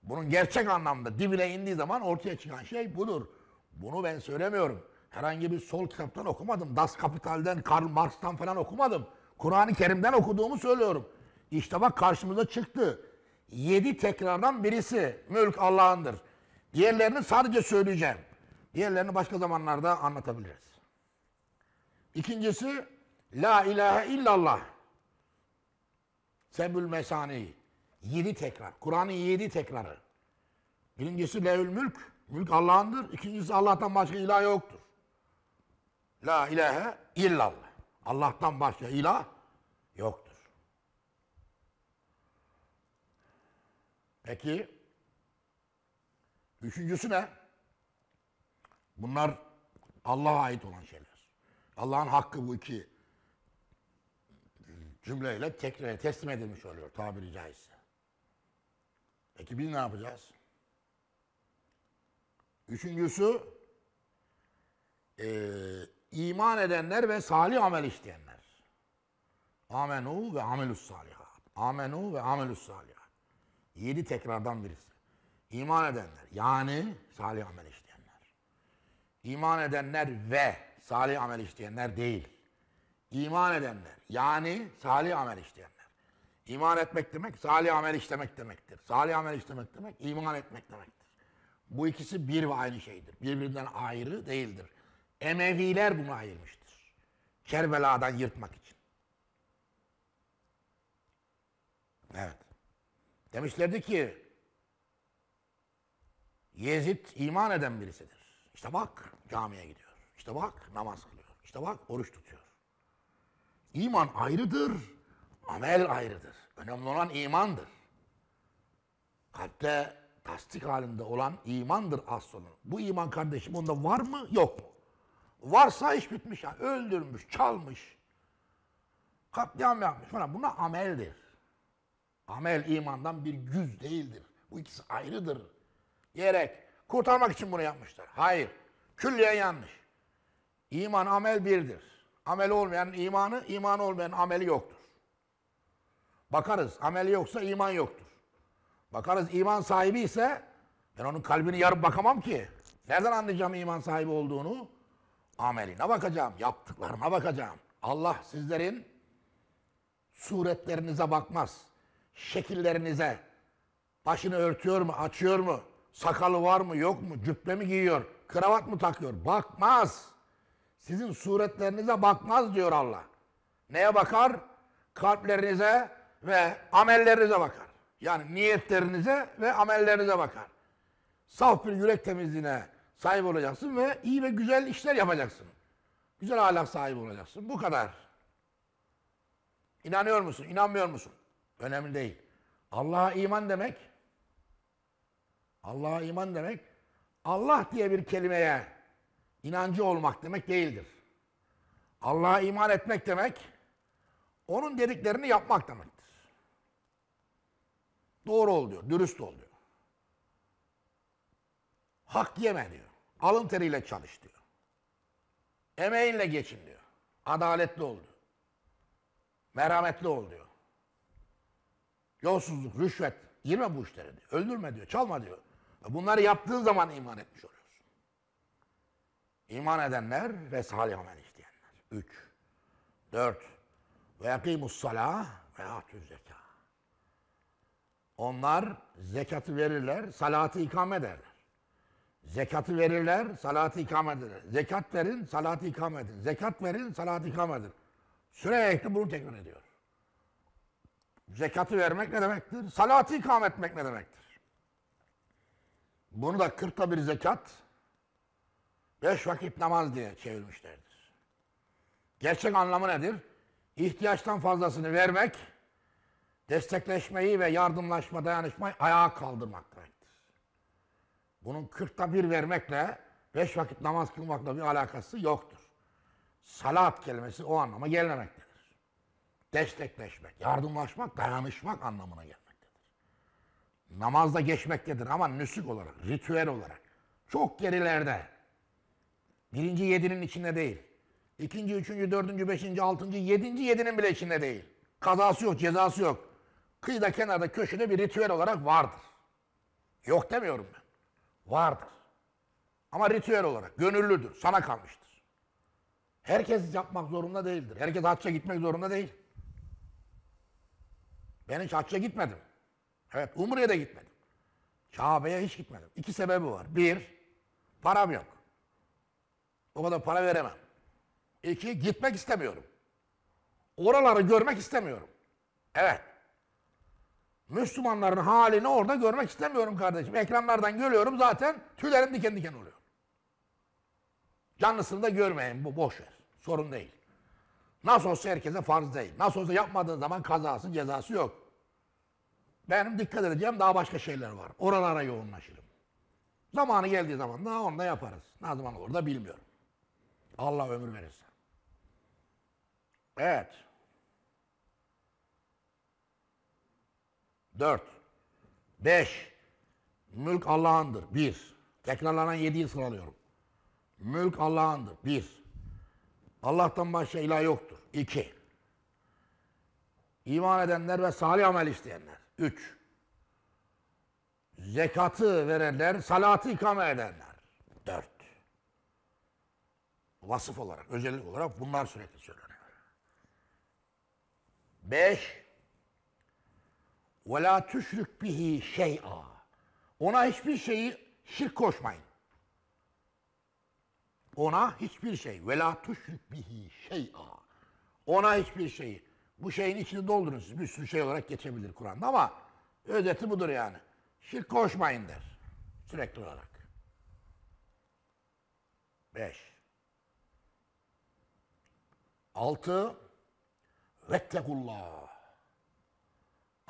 Bunun gerçek anlamda dibine indiği zaman ortaya çıkan şey budur. Bunu ben söylemiyorum. Herhangi bir sol kitaptan okumadım. Das Kapital'den, Karl Marx'tan falan okumadım. Kur'an-ı Kerim'den okuduğumu söylüyorum. İşte bak karşımıza çıktı. Yedi tekrardan birisi. Mülk Allah'ındır. Diğerlerini sadece söyleyeceğim. Diğerlerini başka zamanlarda anlatabiliriz. İkincisi La ilahe illallah. Sebül mesani. Yedi tekrar. Kur'an'ın yedi tekrarı. Birincisi Leül mülk. Mülk Allah'ındır. İkincisi Allah'tan başka ilah yoktur. La ilahe illallah. Allah'tan başka ilah yoktur. Peki üçüncüsü ne? Bunlar Allah'a ait olan şeyler. Allah'ın hakkı bu iki cümleyle tekrar teslim edilmiş oluyor tabiri caizse. Peki biz ne yapacağız? Üçüncüsü e, iman edenler ve salih amel işleyenler. Amenu ve amelus salihat. Amenu ve amelus salihat. Yedi tekrardan birisi. İman edenler yani salih amel işleyenler. İman edenler ve salih amel işleyenler değil. İman edenler yani salih amel işleyenler. İman etmek demek salih amel işlemek demektir. Salih amel işlemek demek iman etmek demektir. Bu ikisi bir ve aynı şeydir. Birbirinden ayrı değildir. Emeviler bunu ayırmıştır. Kerbela'dan yırtmak için. Evet. Demişlerdi ki Yezid iman eden birisidir. İşte bak camiye gidiyor. İşte bak namaz kılıyor. İşte bak oruç tutuyor. İman ayrıdır. Amel ayrıdır. Önemli olan imandır. Kalpte tasdik halinde olan imandır asıl. Bu iman kardeşim onda var mı yok mu? Varsa iş bitmiş. Yani. Öldürmüş, çalmış, katliam yapmış falan. Buna ameldir. Amel imandan bir güz değildir. Bu ikisi ayrıdır. Gerek. Kurtarmak için bunu yapmışlar. Hayır. Külliye yanlış. İman, amel birdir. Amel olmayan imanı, iman olmayan ameli yoktur. Bakarız. Ameli yoksa iman yoktur. Bakarız iman sahibi ise ben onun kalbini yarıp bakamam ki. Nereden anlayacağım iman sahibi olduğunu? Ameline bakacağım, yaptıklarına bakacağım. Allah sizlerin suretlerinize bakmaz. Şekillerinize. Başını örtüyor mu, açıyor mu? Sakalı var mı, yok mu? Cübbe mi giyiyor? Kravat mı takıyor? Bakmaz. Sizin suretlerinize bakmaz diyor Allah. Neye bakar? Kalplerinize ve amellerinize bakar. Yani niyetlerinize ve amellerinize bakar. Saf bir yürek temizliğine sahip olacaksın ve iyi ve güzel işler yapacaksın. Güzel ahlak sahibi olacaksın. Bu kadar. İnanıyor musun? İnanmıyor musun? Önemli değil. Allah'a iman demek Allah'a iman demek Allah diye bir kelimeye inancı olmak demek değildir. Allah'a iman etmek demek onun dediklerini yapmak demek. Doğru ol diyor, dürüst ol diyor. Hak yeme diyor. Alın teriyle çalış diyor. Emeğinle geçin diyor. Adaletli ol diyor. Merhametli ol diyor. Yolsuzluk, rüşvet, girme bu işlere diyor. Öldürme diyor, çalma diyor. Bunları yaptığın zaman iman etmiş oluyorsun. İman edenler ve salih amel işleyenler. Üç, dört, ve yakimus salah ve atü zekat. Onlar zekatı verirler, salatı ikame ederler. Zekatı verirler, salatı ikame ederler. Zekat verin, salatı ikame edin. Zekat verin, salatı ikame edin. Sürekli bunu tekrar ediyor. Zekatı vermek ne demektir? Salatı ikame etmek ne demektir? Bunu da kırkta bir zekat, beş vakit namaz diye çevirmişlerdir. Gerçek anlamı nedir? İhtiyaçtan fazlasını vermek, destekleşmeyi ve yardımlaşma, dayanışmayı ayağa kaldırmak demektir. Bunun kırkta bir vermekle, beş vakit namaz kılmakla bir alakası yoktur. Salat kelimesi o anlama gelmemektedir. Destekleşmek, yardımlaşmak, dayanışmak anlamına gelmektedir. Namazda geçmektedir ama nüsük olarak, ritüel olarak. Çok gerilerde. Birinci yedinin içinde değil. İkinci, üçüncü, dördüncü, beşinci, altıncı, yedinci yedinin bile içinde değil. Kazası yok, cezası yok kıyıda kenarda köşede bir ritüel olarak vardır. Yok demiyorum ben. Vardır. Ama ritüel olarak gönüllüdür. Sana kalmıştır. Herkes yapmak zorunda değildir. Herkes hacca gitmek zorunda değil. Ben hiç hacca gitmedim. Evet Umre'ye de gitmedim. Kabe'ye hiç gitmedim. İki sebebi var. Bir, param yok. O kadar para veremem. İki, gitmek istemiyorum. Oraları görmek istemiyorum. Evet. Müslümanların halini orada görmek istemiyorum kardeşim. Ekranlardan görüyorum zaten tüylerim diken diken oluyor. Canlısını da görmeyin bu boş ver. Sorun değil. Nasıl olsa herkese farz değil. Nasıl olsa yapmadığın zaman kazası cezası yok. Benim dikkat edeceğim daha başka şeyler var. Oralara yoğunlaşırım. Zamanı geldiği zaman da onu da yaparız. Ne zaman olur da bilmiyorum. Allah ömür verirse. Evet. 4. 5. Mülk Allah'ındır. 1. Tekrarlanan 7'yi sıralıyorum. Mülk Allah'ındır. 1. Allah'tan başka ilah yoktur. 2. İman edenler ve salih amel isteyenler. 3. Zekatı verenler, salatı ikame edenler. 4. Vasıf olarak, özellik olarak bunlar sürekli söyleniyor. 5. Ve la tüşrik bihi şey'a. Ona hiçbir şeyi şirk koşmayın. Ona hiçbir şey. Ve la tüşrik bihi şey'a. Ona hiçbir şeyi. Bu şeyin içini doldurun siz. Bir sürü şey olarak geçebilir Kur'an'da ama özeti budur yani. Şirk koşmayın der. Sürekli olarak. Beş. Altı. Vettekullah.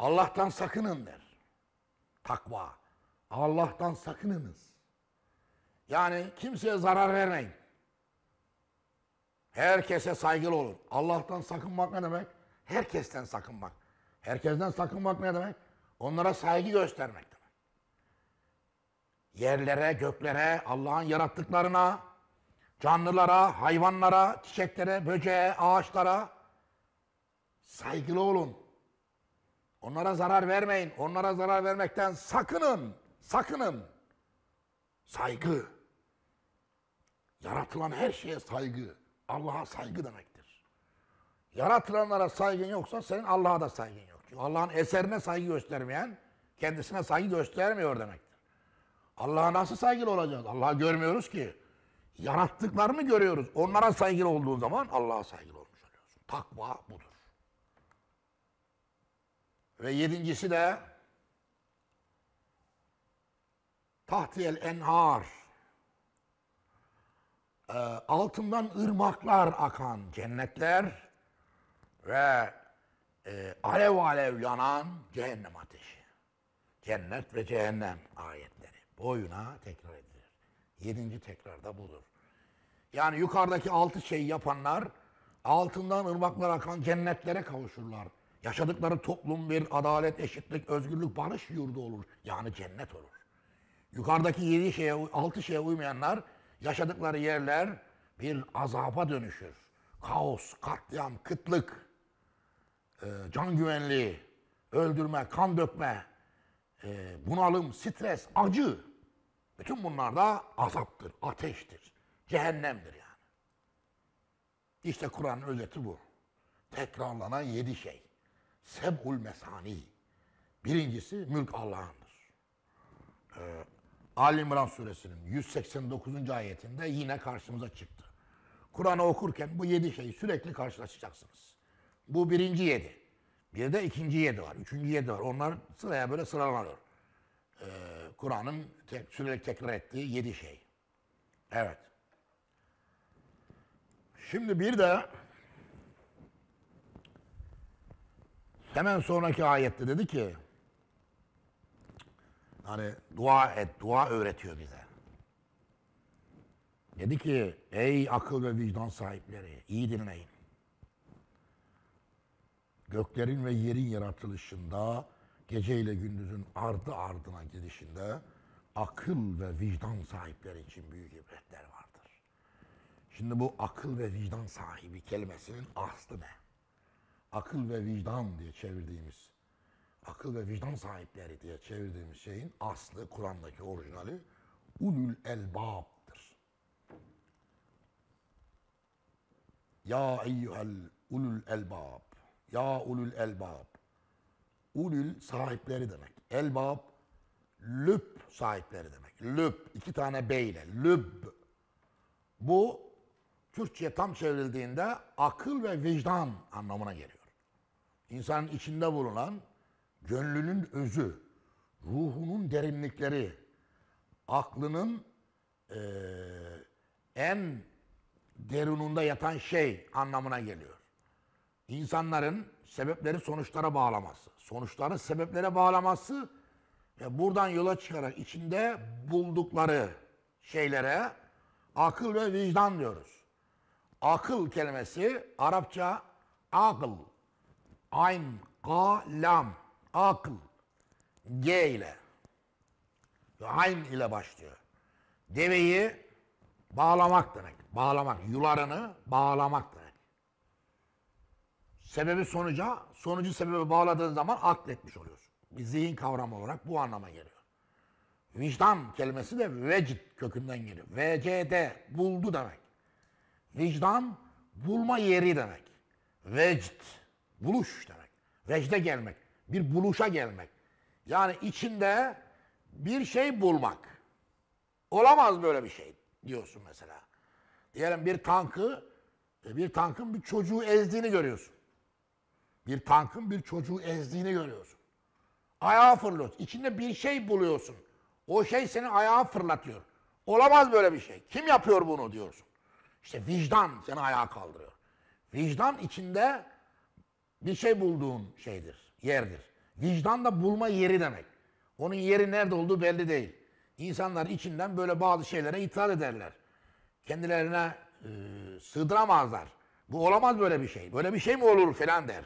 Allah'tan sakının der. Takva. Allah'tan sakınınız. Yani kimseye zarar vermeyin. Herkese saygılı olun. Allah'tan sakınmak ne demek? Herkesten sakınmak. Herkesten sakınmak ne demek? Onlara saygı göstermek demek. Yerlere, göklere, Allah'ın yarattıklarına, canlılara, hayvanlara, çiçeklere, böceğe, ağaçlara saygılı olun. Onlara zarar vermeyin. Onlara zarar vermekten sakının. Sakının. Saygı. Yaratılan her şeye saygı. Allah'a saygı demektir. Yaratılanlara saygın yoksa senin Allah'a da saygın yok. Çünkü Allah'ın eserine saygı göstermeyen kendisine saygı göstermiyor demektir. Allah'a nasıl saygılı olacağız? Allah'ı görmüyoruz ki. Yarattıklarını görüyoruz. Onlara saygılı olduğun zaman Allah'a saygılı olmuş oluyorsun. Takva budur. Ve yedincisi de Tahtiyel enhar ee, altından ırmaklar akan cennetler ve e, alev alev yanan cehennem ateşi. Cennet ve cehennem ayetleri. Boyuna tekrar edilir. Yedinci tekrar da budur. Yani yukarıdaki altı şeyi yapanlar altından ırmaklar akan cennetlere kavuşurlar. Yaşadıkları toplum bir adalet, eşitlik, özgürlük, barış yurdu olur. Yani cennet olur. Yukarıdaki yedi şeye, altı şeye uymayanlar yaşadıkları yerler bir azaba dönüşür. Kaos, katliam, kıtlık, e, can güvenliği, öldürme, kan dökme, e, bunalım, stres, acı. Bütün bunlar da azaptır, ateştir, cehennemdir yani. İşte Kur'an'ın özeti bu. Tekrarlanan yedi şey. Sebhul mesani. Birincisi mülk Allah'ındır. Ee, Ali İmran suresinin 189. ayetinde yine karşımıza çıktı. Kur'an'ı okurken bu yedi şeyi sürekli karşılaşacaksınız. Bu birinci yedi. Bir de ikinci yedi var, üçüncü yedi var. Onlar sıraya böyle sıralanıyor. Ee, Kur'an'ın tek, sürekli tekrar ettiği yedi şey. Evet. Şimdi bir de Hemen sonraki ayette dedi ki hani dua et, dua öğretiyor bize. Dedi ki ey akıl ve vicdan sahipleri iyi dinleyin. Göklerin ve yerin yaratılışında, geceyle gündüzün ardı ardına gidişinde akıl ve vicdan sahipleri için büyük ibretler vardır. Şimdi bu akıl ve vicdan sahibi kelimesinin aslı ne? akıl ve vicdan diye çevirdiğimiz, akıl ve vicdan sahipleri diye çevirdiğimiz şeyin aslı, Kur'an'daki orijinali ulul elbab'dır. Ya eyyuhel ulul elbab. Ya ulul elbab. Ulul sahipleri demek. Elbab lüb sahipleri demek. Lüb. iki tane beyle. Lüb. Bu Türkçe'ye tam çevrildiğinde akıl ve vicdan anlamına geliyor insanın içinde bulunan gönlünün özü, ruhunun derinlikleri, aklının e, en derununda yatan şey anlamına geliyor. İnsanların sebepleri sonuçlara bağlaması, sonuçları sebeplere bağlaması ve buradan yola çıkarak içinde buldukları şeylere akıl ve vicdan diyoruz. Akıl kelimesi Arapça akıl Ayn, ka, lam. Akıl. G ile. Ayn ile başlıyor. Deveyi bağlamak demek. Bağlamak. Yularını bağlamak demek. Sebebi sonuca, sonucu sebebi bağladığın zaman akletmiş oluyorsun. Bir zihin kavramı olarak bu anlama geliyor. Vicdan kelimesi de vecid kökünden geliyor. VCD buldu demek. Vicdan bulma yeri demek. Vecd Buluş demek. Vecde gelmek. Bir buluşa gelmek. Yani içinde bir şey bulmak. Olamaz böyle bir şey diyorsun mesela. Diyelim bir tankı, e, bir tankın bir çocuğu ezdiğini görüyorsun. Bir tankın bir çocuğu ezdiğini görüyorsun. Ayağa fırlıyorsun. İçinde bir şey buluyorsun. O şey seni ayağa fırlatıyor. Olamaz böyle bir şey. Kim yapıyor bunu diyorsun. İşte vicdan seni ayağa kaldırıyor. Vicdan içinde bir şey bulduğun şeydir, yerdir. Vicdan da bulma yeri demek. Onun yeri nerede olduğu belli değil. İnsanlar içinden böyle bazı şeylere itiraz ederler. Kendilerine e, sığdıramazlar. Bu olamaz böyle bir şey. Böyle bir şey mi olur filan der.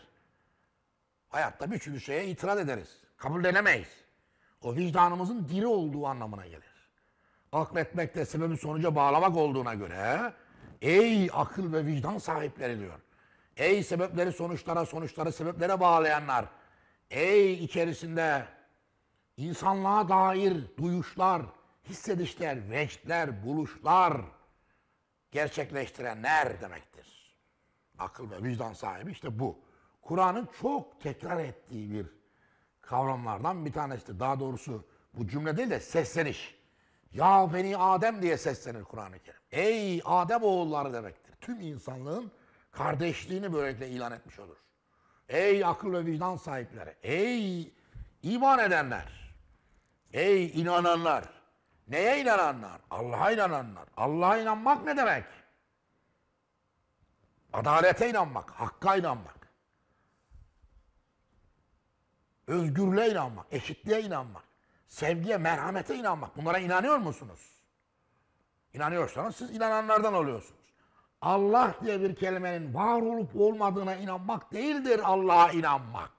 Hayatta bir sürü şeye itiraz ederiz. Kabul edemeyiz. O vicdanımızın diri olduğu anlamına gelir. Akletmek de sebebi sonuca bağlamak olduğuna göre ey akıl ve vicdan sahipleri diyor. Ey sebepleri sonuçlara, sonuçları sebeplere bağlayanlar. Ey içerisinde insanlığa dair duyuşlar, hissedişler, veçler, buluşlar gerçekleştirenler demektir. Akıl ve vicdan sahibi işte bu. Kur'an'ın çok tekrar ettiği bir kavramlardan bir tanesi. Daha doğrusu bu cümle değil de sesleniş. Ya beni Adem diye seslenir Kur'an-ı Kerim. Ey Adem oğulları demektir. Tüm insanlığın kardeşliğini böylelikle ilan etmiş olur. Ey akıl ve vicdan sahipleri, ey iman edenler, ey inananlar, neye inananlar? Allah'a inananlar. Allah'a inanmak ne demek? Adalete inanmak, hakka inanmak. Özgürlüğe inanmak, eşitliğe inanmak, sevgiye, merhamete inanmak. Bunlara inanıyor musunuz? İnanıyorsanız siz inananlardan oluyorsunuz. Allah diye bir kelimenin var olup olmadığına inanmak değildir Allah'a inanmak.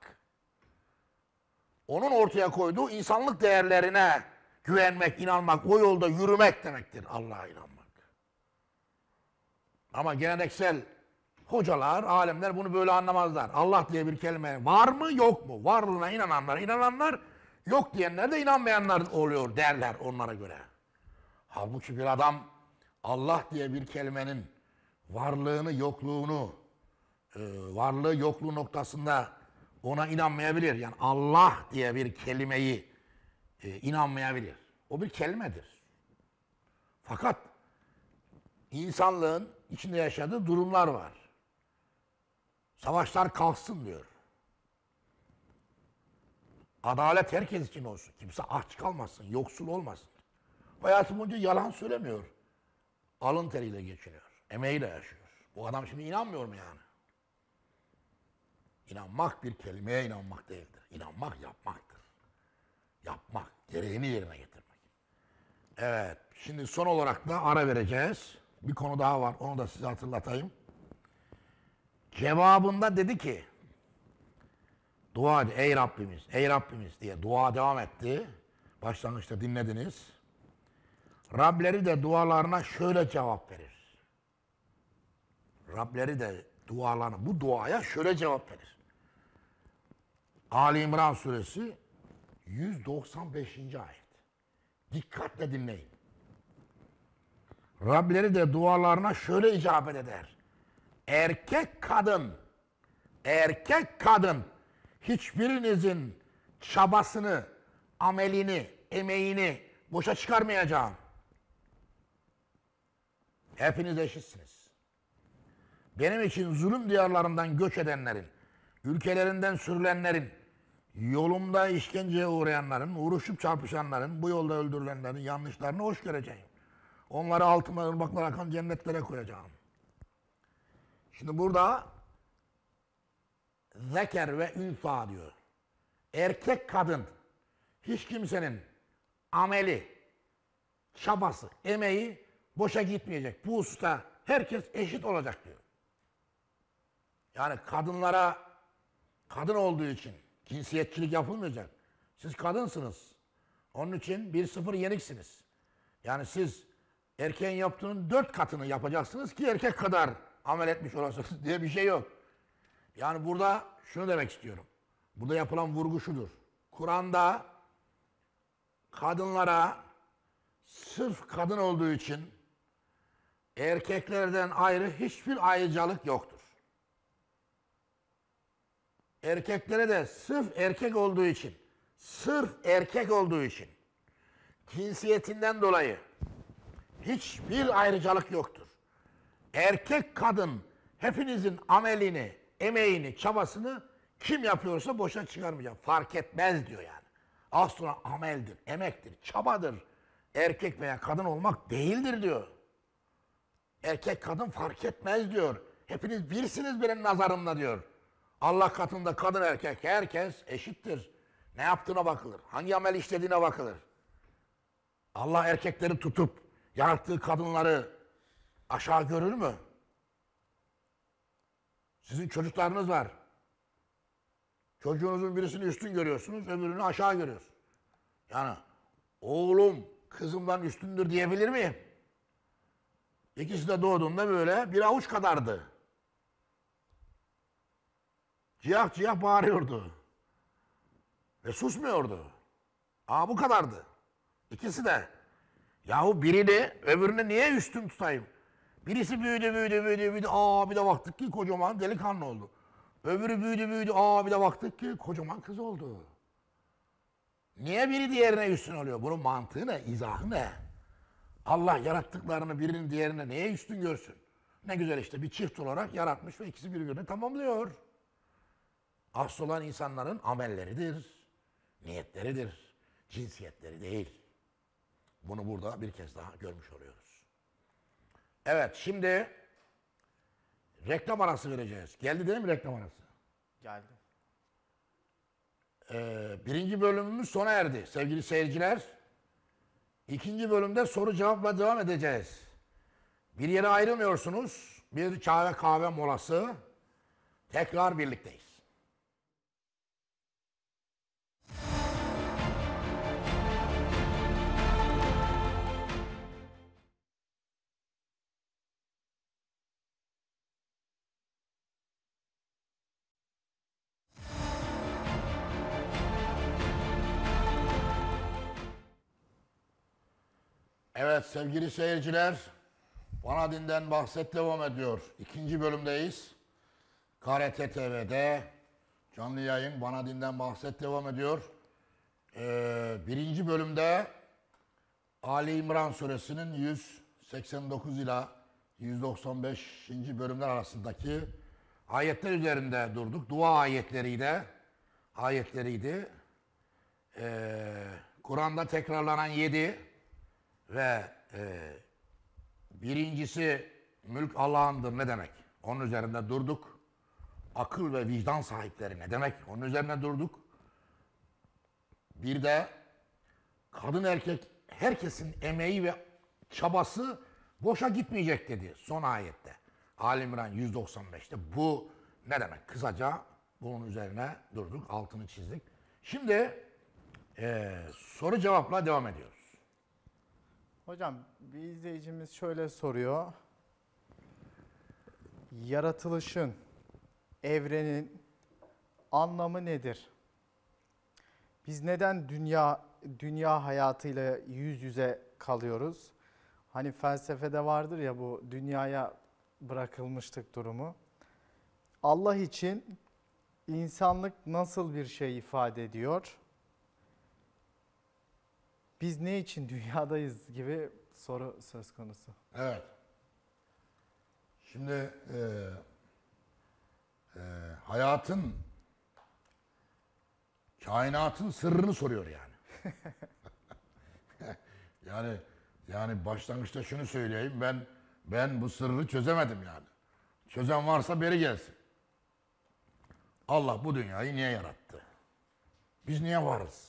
Onun ortaya koyduğu insanlık değerlerine güvenmek, inanmak, o yolda yürümek demektir Allah'a inanmak. Ama geleneksel hocalar, alemler bunu böyle anlamazlar. Allah diye bir kelime var mı yok mu? Varlığına inananlar inananlar, yok diyenler de inanmayanlar oluyor derler onlara göre. Halbuki bir adam Allah diye bir kelimenin varlığını, yokluğunu, e, varlığı yokluğu noktasında ona inanmayabilir. Yani Allah diye bir kelimeyi e, inanmayabilir. O bir kelimedir. Fakat insanlığın içinde yaşadığı durumlar var. Savaşlar kalksın diyor. Adalet herkes için olsun. Kimse aç kalmasın, yoksul olmasın. Hayatı boyunca yalan söylemiyor. Alın teriyle geçiniyor. Emeğiyle yaşıyor. Bu adam şimdi inanmıyor mu yani? İnanmak bir kelimeye inanmak değildir. İnanmak yapmaktır. Yapmak, gereğini yerine getirmek. Evet, şimdi son olarak da ara vereceğiz. Bir konu daha var, onu da size hatırlatayım. Cevabında dedi ki, dua et, ey Rabbimiz, ey Rabbimiz diye dua devam etti. Başlangıçta dinlediniz. Rableri de dualarına şöyle cevap verir. Rableri de dualarını bu duaya şöyle cevap verir. Ali İmran suresi 195. ayet. Dikkatle dinleyin. Rableri de dualarına şöyle icabet eder. Erkek kadın, erkek kadın hiçbirinizin çabasını, amelini, emeğini boşa çıkarmayacağım. Hepiniz eşitsiniz benim için zulüm diyarlarından göç edenlerin, ülkelerinden sürülenlerin, yolumda işkenceye uğrayanların, uğraşıp çarpışanların, bu yolda öldürülenlerin yanlışlarını hoş göreceğim. Onları altıma ırmaklar akan cennetlere koyacağım. Şimdi burada zeker ve ünsa diyor. Erkek kadın hiç kimsenin ameli, çabası, emeği boşa gitmeyecek. Bu hususta herkes eşit olacak diyor. Yani kadınlara kadın olduğu için cinsiyetçilik yapılmayacak. Siz kadınsınız. Onun için bir sıfır yeniksiniz. Yani siz erkeğin yaptığının dört katını yapacaksınız ki erkek kadar amel etmiş olasınız diye bir şey yok. Yani burada şunu demek istiyorum. Burada yapılan vurgu şudur. Kur'an'da kadınlara sırf kadın olduğu için erkeklerden ayrı hiçbir ayrıcalık yoktur erkeklere de sırf erkek olduğu için, sırf erkek olduğu için, cinsiyetinden dolayı hiçbir ayrıcalık yoktur. Erkek kadın hepinizin amelini, emeğini, çabasını kim yapıyorsa boşa çıkarmayacak. Fark etmez diyor yani. Aslında ameldir, emektir, çabadır. Erkek veya kadın olmak değildir diyor. Erkek kadın fark etmez diyor. Hepiniz birsiniz benim nazarımla diyor. Allah katında kadın erkek herkes eşittir. Ne yaptığına bakılır. Hangi amel işlediğine bakılır. Allah erkekleri tutup yarattığı kadınları aşağı görür mü? Sizin çocuklarınız var. Çocuğunuzun birisini üstün görüyorsunuz, öbürünü aşağı görüyorsunuz. Yani oğlum kızımdan üstündür diyebilir miyim? İkisi de doğduğunda böyle bir avuç kadardı. Ciyah ciyah bağırıyordu. Ve susmuyordu. Aa bu kadardı. İkisi de. Yahu birini öbürünü niye üstüm tutayım? Birisi büyüdü büyüdü büyüdü büyüdü. Aa bir de baktık ki kocaman delikanlı oldu. Öbürü büyüdü büyüdü. Aa bir de baktık ki kocaman kız oldu. Niye biri diğerine üstün oluyor? Bunun mantığı ne? İzahı ne? Allah yarattıklarını birinin diğerine neye üstün görsün? Ne güzel işte bir çift olarak yaratmış ve ikisi birbirini tamamlıyor. Asıl olan insanların amelleridir, niyetleridir, cinsiyetleri değil. Bunu burada bir kez daha görmüş oluyoruz. Evet şimdi reklam arası vereceğiz. Geldi değil mi reklam arası? Geldi. Ee, birinci bölümümüz sona erdi sevgili seyirciler. İkinci bölümde soru cevapla devam edeceğiz. Bir yere ayrılmıyorsunuz. Bir çay ve kahve molası. Tekrar birlikteyiz. sevgili seyirciler. Vanadin'den bahset devam ediyor. İkinci bölümdeyiz. KRT TV'de canlı yayın Vanadin'den bahset devam ediyor. Ee, birinci bölümde Ali İmran suresinin 189 ila 195. bölümler arasındaki ayetler üzerinde durduk. Dua ayetleriyle ayetleriydi. Ee, Kur'an'da tekrarlanan 7 ve e, birincisi mülk alandır. ne demek? Onun üzerinde durduk. Akıl ve vicdan sahipleri ne demek? Onun üzerine durduk. Bir de kadın erkek herkesin emeği ve çabası boşa gitmeyecek dedi son ayette. Ali İmran 195'te bu ne demek? Kısaca bunun üzerine durduk, altını çizdik. Şimdi e, soru cevapla devam ediyoruz. Hocam bir izleyicimiz şöyle soruyor. Yaratılışın, evrenin anlamı nedir? Biz neden dünya dünya hayatıyla yüz yüze kalıyoruz? Hani felsefede vardır ya bu dünyaya bırakılmıştık durumu. Allah için insanlık nasıl bir şey ifade ediyor? biz ne için dünyadayız gibi soru söz konusu. Evet. Şimdi e, e, hayatın kainatın sırrını soruyor yani. yani yani başlangıçta şunu söyleyeyim ben ben bu sırrı çözemedim yani. Çözen varsa beri gelsin. Allah bu dünyayı niye yarattı? Biz niye varız?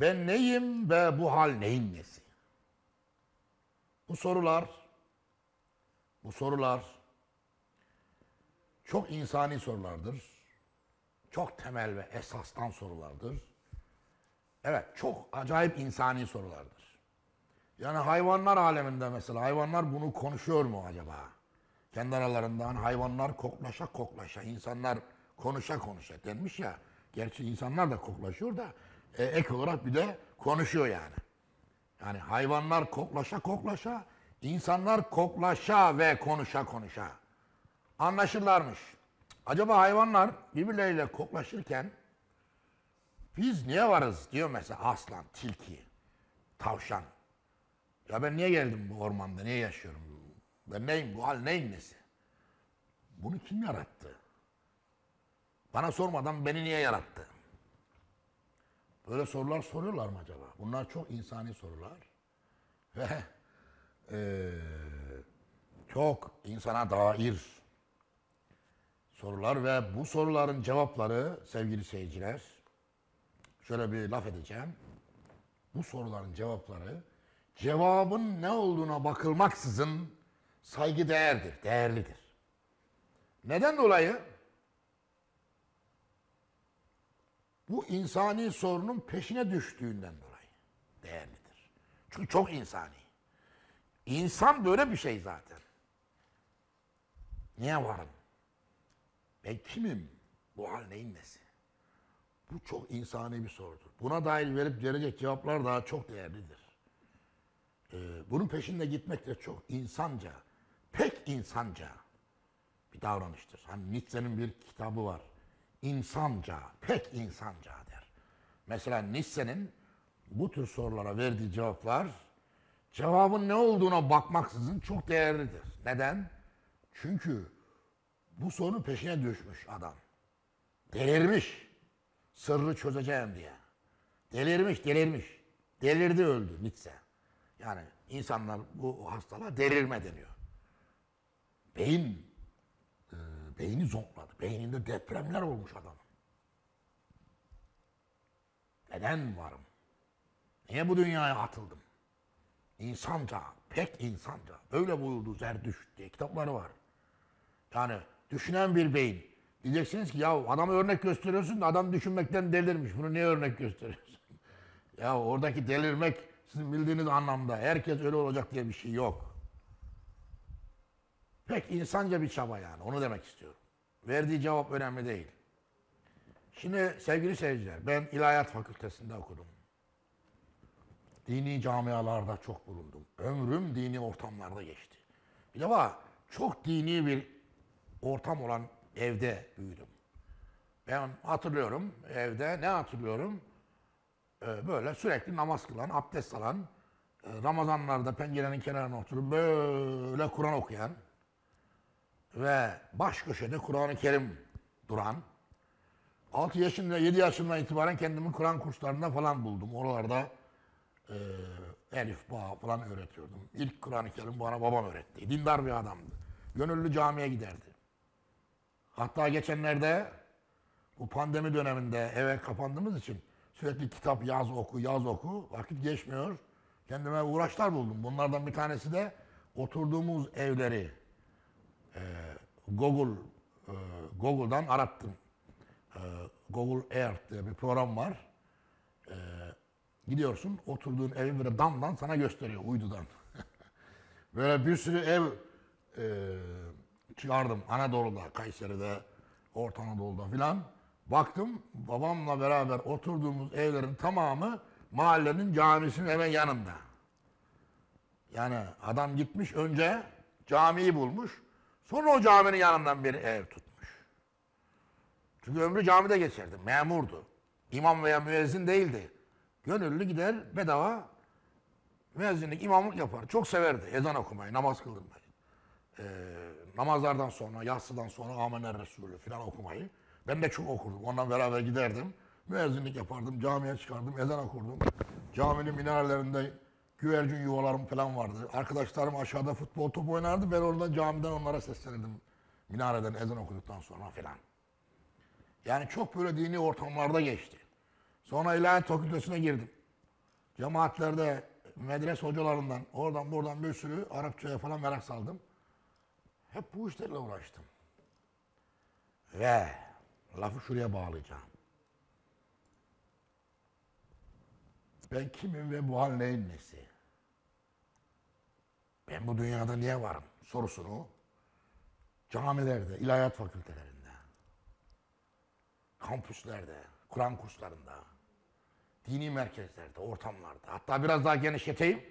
Ben neyim ve bu hal neyin nesi? Bu sorular, bu sorular çok insani sorulardır. Çok temel ve esastan sorulardır. Evet, çok acayip insani sorulardır. Yani hayvanlar aleminde mesela hayvanlar bunu konuşuyor mu acaba? Kendi aralarından hayvanlar koklaşa koklaşa, insanlar konuşa konuşa denmiş ya. Gerçi insanlar da koklaşıyor da e, ek olarak bir de konuşuyor yani. Yani hayvanlar koklaşa koklaşa, insanlar koklaşa ve konuşa konuşa. Anlaşırlarmış. Acaba hayvanlar birbirleriyle koklaşırken biz niye varız diyor mesela aslan, tilki, tavşan. Ya ben niye geldim bu ormanda, niye yaşıyorum? Ben neyim, bu hal neyim nesi? Bunu kim yarattı? Bana sormadan beni niye yarattı? Böyle sorular soruyorlar mı acaba? Bunlar çok insani sorular. Ve e, çok insana dair sorular ve bu soruların cevapları sevgili seyirciler şöyle bir laf edeceğim. Bu soruların cevapları cevabın ne olduğuna bakılmaksızın saygı değerdir, değerlidir. Neden dolayı? bu insani sorunun peşine düştüğünden dolayı değerlidir. Çünkü çok insani. İnsan böyle bir şey zaten. Niye varım? Ben kimim? Bu hal neyin nesi? Bu çok insani bir sorudur. Buna dair verip verecek cevaplar daha çok değerlidir. Ee, bunun peşinde gitmek de çok insanca, pek insanca bir davranıştır. Hani Nietzsche'nin bir kitabı var insanca, pek insanca der. Mesela Nietzsche'nin bu tür sorulara verdiği cevaplar cevabın ne olduğuna bakmaksızın çok değerlidir. Neden? Çünkü bu sorunun peşine düşmüş adam. Delirmiş. Sırrı çözeceğim diye. Delirmiş, delirmiş. Delirdi öldü Nietzsche. Yani insanlar bu hastalığa delirme deniyor. Beyin Beyni zonkladı. Beyninde depremler olmuş adamın. Neden varım? Niye bu dünyaya atıldım? İnsanca, pek insanca. Böyle buyurdu Zerdüş diye kitapları var. Yani düşünen bir beyin. Diyeceksiniz ki ya adamı örnek gösteriyorsun da adam düşünmekten delirmiş. Bunu niye örnek gösteriyorsun? ya oradaki delirmek sizin bildiğiniz anlamda herkes öyle olacak diye bir şey yok. Pek insanca bir çaba yani. Onu demek istiyorum. Verdiği cevap önemli değil. Şimdi sevgili seyirciler, ben İlahiyat Fakültesinde okudum. Dini camialarda çok bulundum. Ömrüm dini ortamlarda geçti. Bir defa çok dini bir ortam olan evde büyüdüm. Ben hatırlıyorum evde ne hatırlıyorum? Ee, böyle sürekli namaz kılan, abdest alan, e, Ramazanlarda pencerenin kenarına oturup böyle Kur'an okuyan, ve baş köşede Kur'an-ı Kerim duran, 6 yaşında, 7 yaşından itibaren kendimi Kur'an kurslarında falan buldum. Oralarda e, elif, bağ falan öğretiyordum. İlk Kur'an-ı Kerim bana babam öğretti. Dindar bir adamdı. Gönüllü camiye giderdi. Hatta geçenlerde bu pandemi döneminde eve kapandığımız için sürekli kitap yaz oku, yaz oku. Vakit geçmiyor. Kendime uğraşlar buldum. Bunlardan bir tanesi de oturduğumuz evleri, ee, Google e, Google'dan arattım. Ee, Google Earth diye bir program var. Ee, gidiyorsun oturduğun evin böyle damdan sana gösteriyor uydudan. böyle bir sürü ev e, çıkardım Anadolu'da, Kayseri'de, Orta Anadolu'da filan. Baktım babamla beraber oturduğumuz evlerin tamamı mahallenin camisinin hemen yanında. Yani adam gitmiş önce camiyi bulmuş. Sonra o caminin yanından bir ev tutmuş. Çünkü ömrü camide geçirdi. Memurdu. İmam veya müezzin değildi. Gönüllü gider bedava müezzinlik, imamlık yapar. Çok severdi ezan okumayı, namaz kıldırmayı. Ee, namazlardan sonra, yatsıdan sonra Amener Resulü falan okumayı. Ben de çok okurdum. Onunla beraber giderdim. Müezzinlik yapardım, camiye çıkardım, ezan okurdum. Caminin minarelerinde güvercin yuvalarım falan vardı. Arkadaşlarım aşağıda futbol top oynardı. Ben orada camiden onlara seslenirdim. Minareden ezan okuduktan sonra falan. Yani çok böyle dini ortamlarda geçti. Sonra ilahiyat fakültesine girdim. Cemaatlerde, medrese hocalarından, oradan buradan bir sürü Arapçaya falan merak saldım. Hep bu işlerle uğraştım. Ve lafı şuraya bağlayacağım. Ben kimim ve bu hal neyin nesi? Ben bu dünyada niye varım sorusunu camilerde, ilahiyat fakültelerinde, kampüslerde, Kur'an kurslarında, dini merkezlerde, ortamlarda, hatta biraz daha genişleteyim,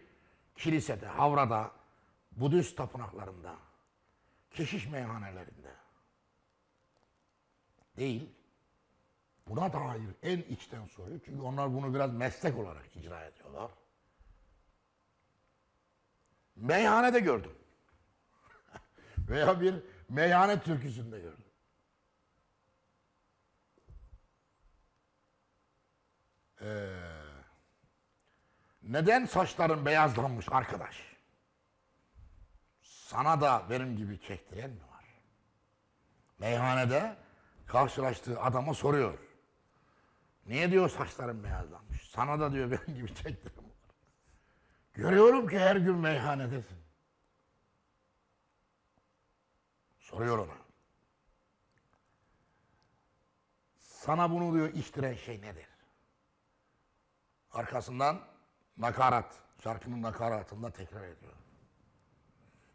kilisede, havrada, Budist tapınaklarında, keşiş meyhanelerinde değil, Buna dair en içten soruyor. Çünkü onlar bunu biraz meslek olarak icra ediyorlar. Meyhanede gördüm. Veya bir meyhane türküsünde gördüm. Ee, neden saçların beyazlanmış arkadaş? Sana da benim gibi çektiren mi var? Meyhanede karşılaştığı adama soruyor. Niye diyor saçlarım beyazlanmış? Sana da diyor benim gibi teklerim var. Görüyorum ki her gün meyhanedesin. Soruyor ona. Sana bunu diyor içtiren şey nedir? Arkasından nakarat, şarkının nakaratında tekrar ediyor.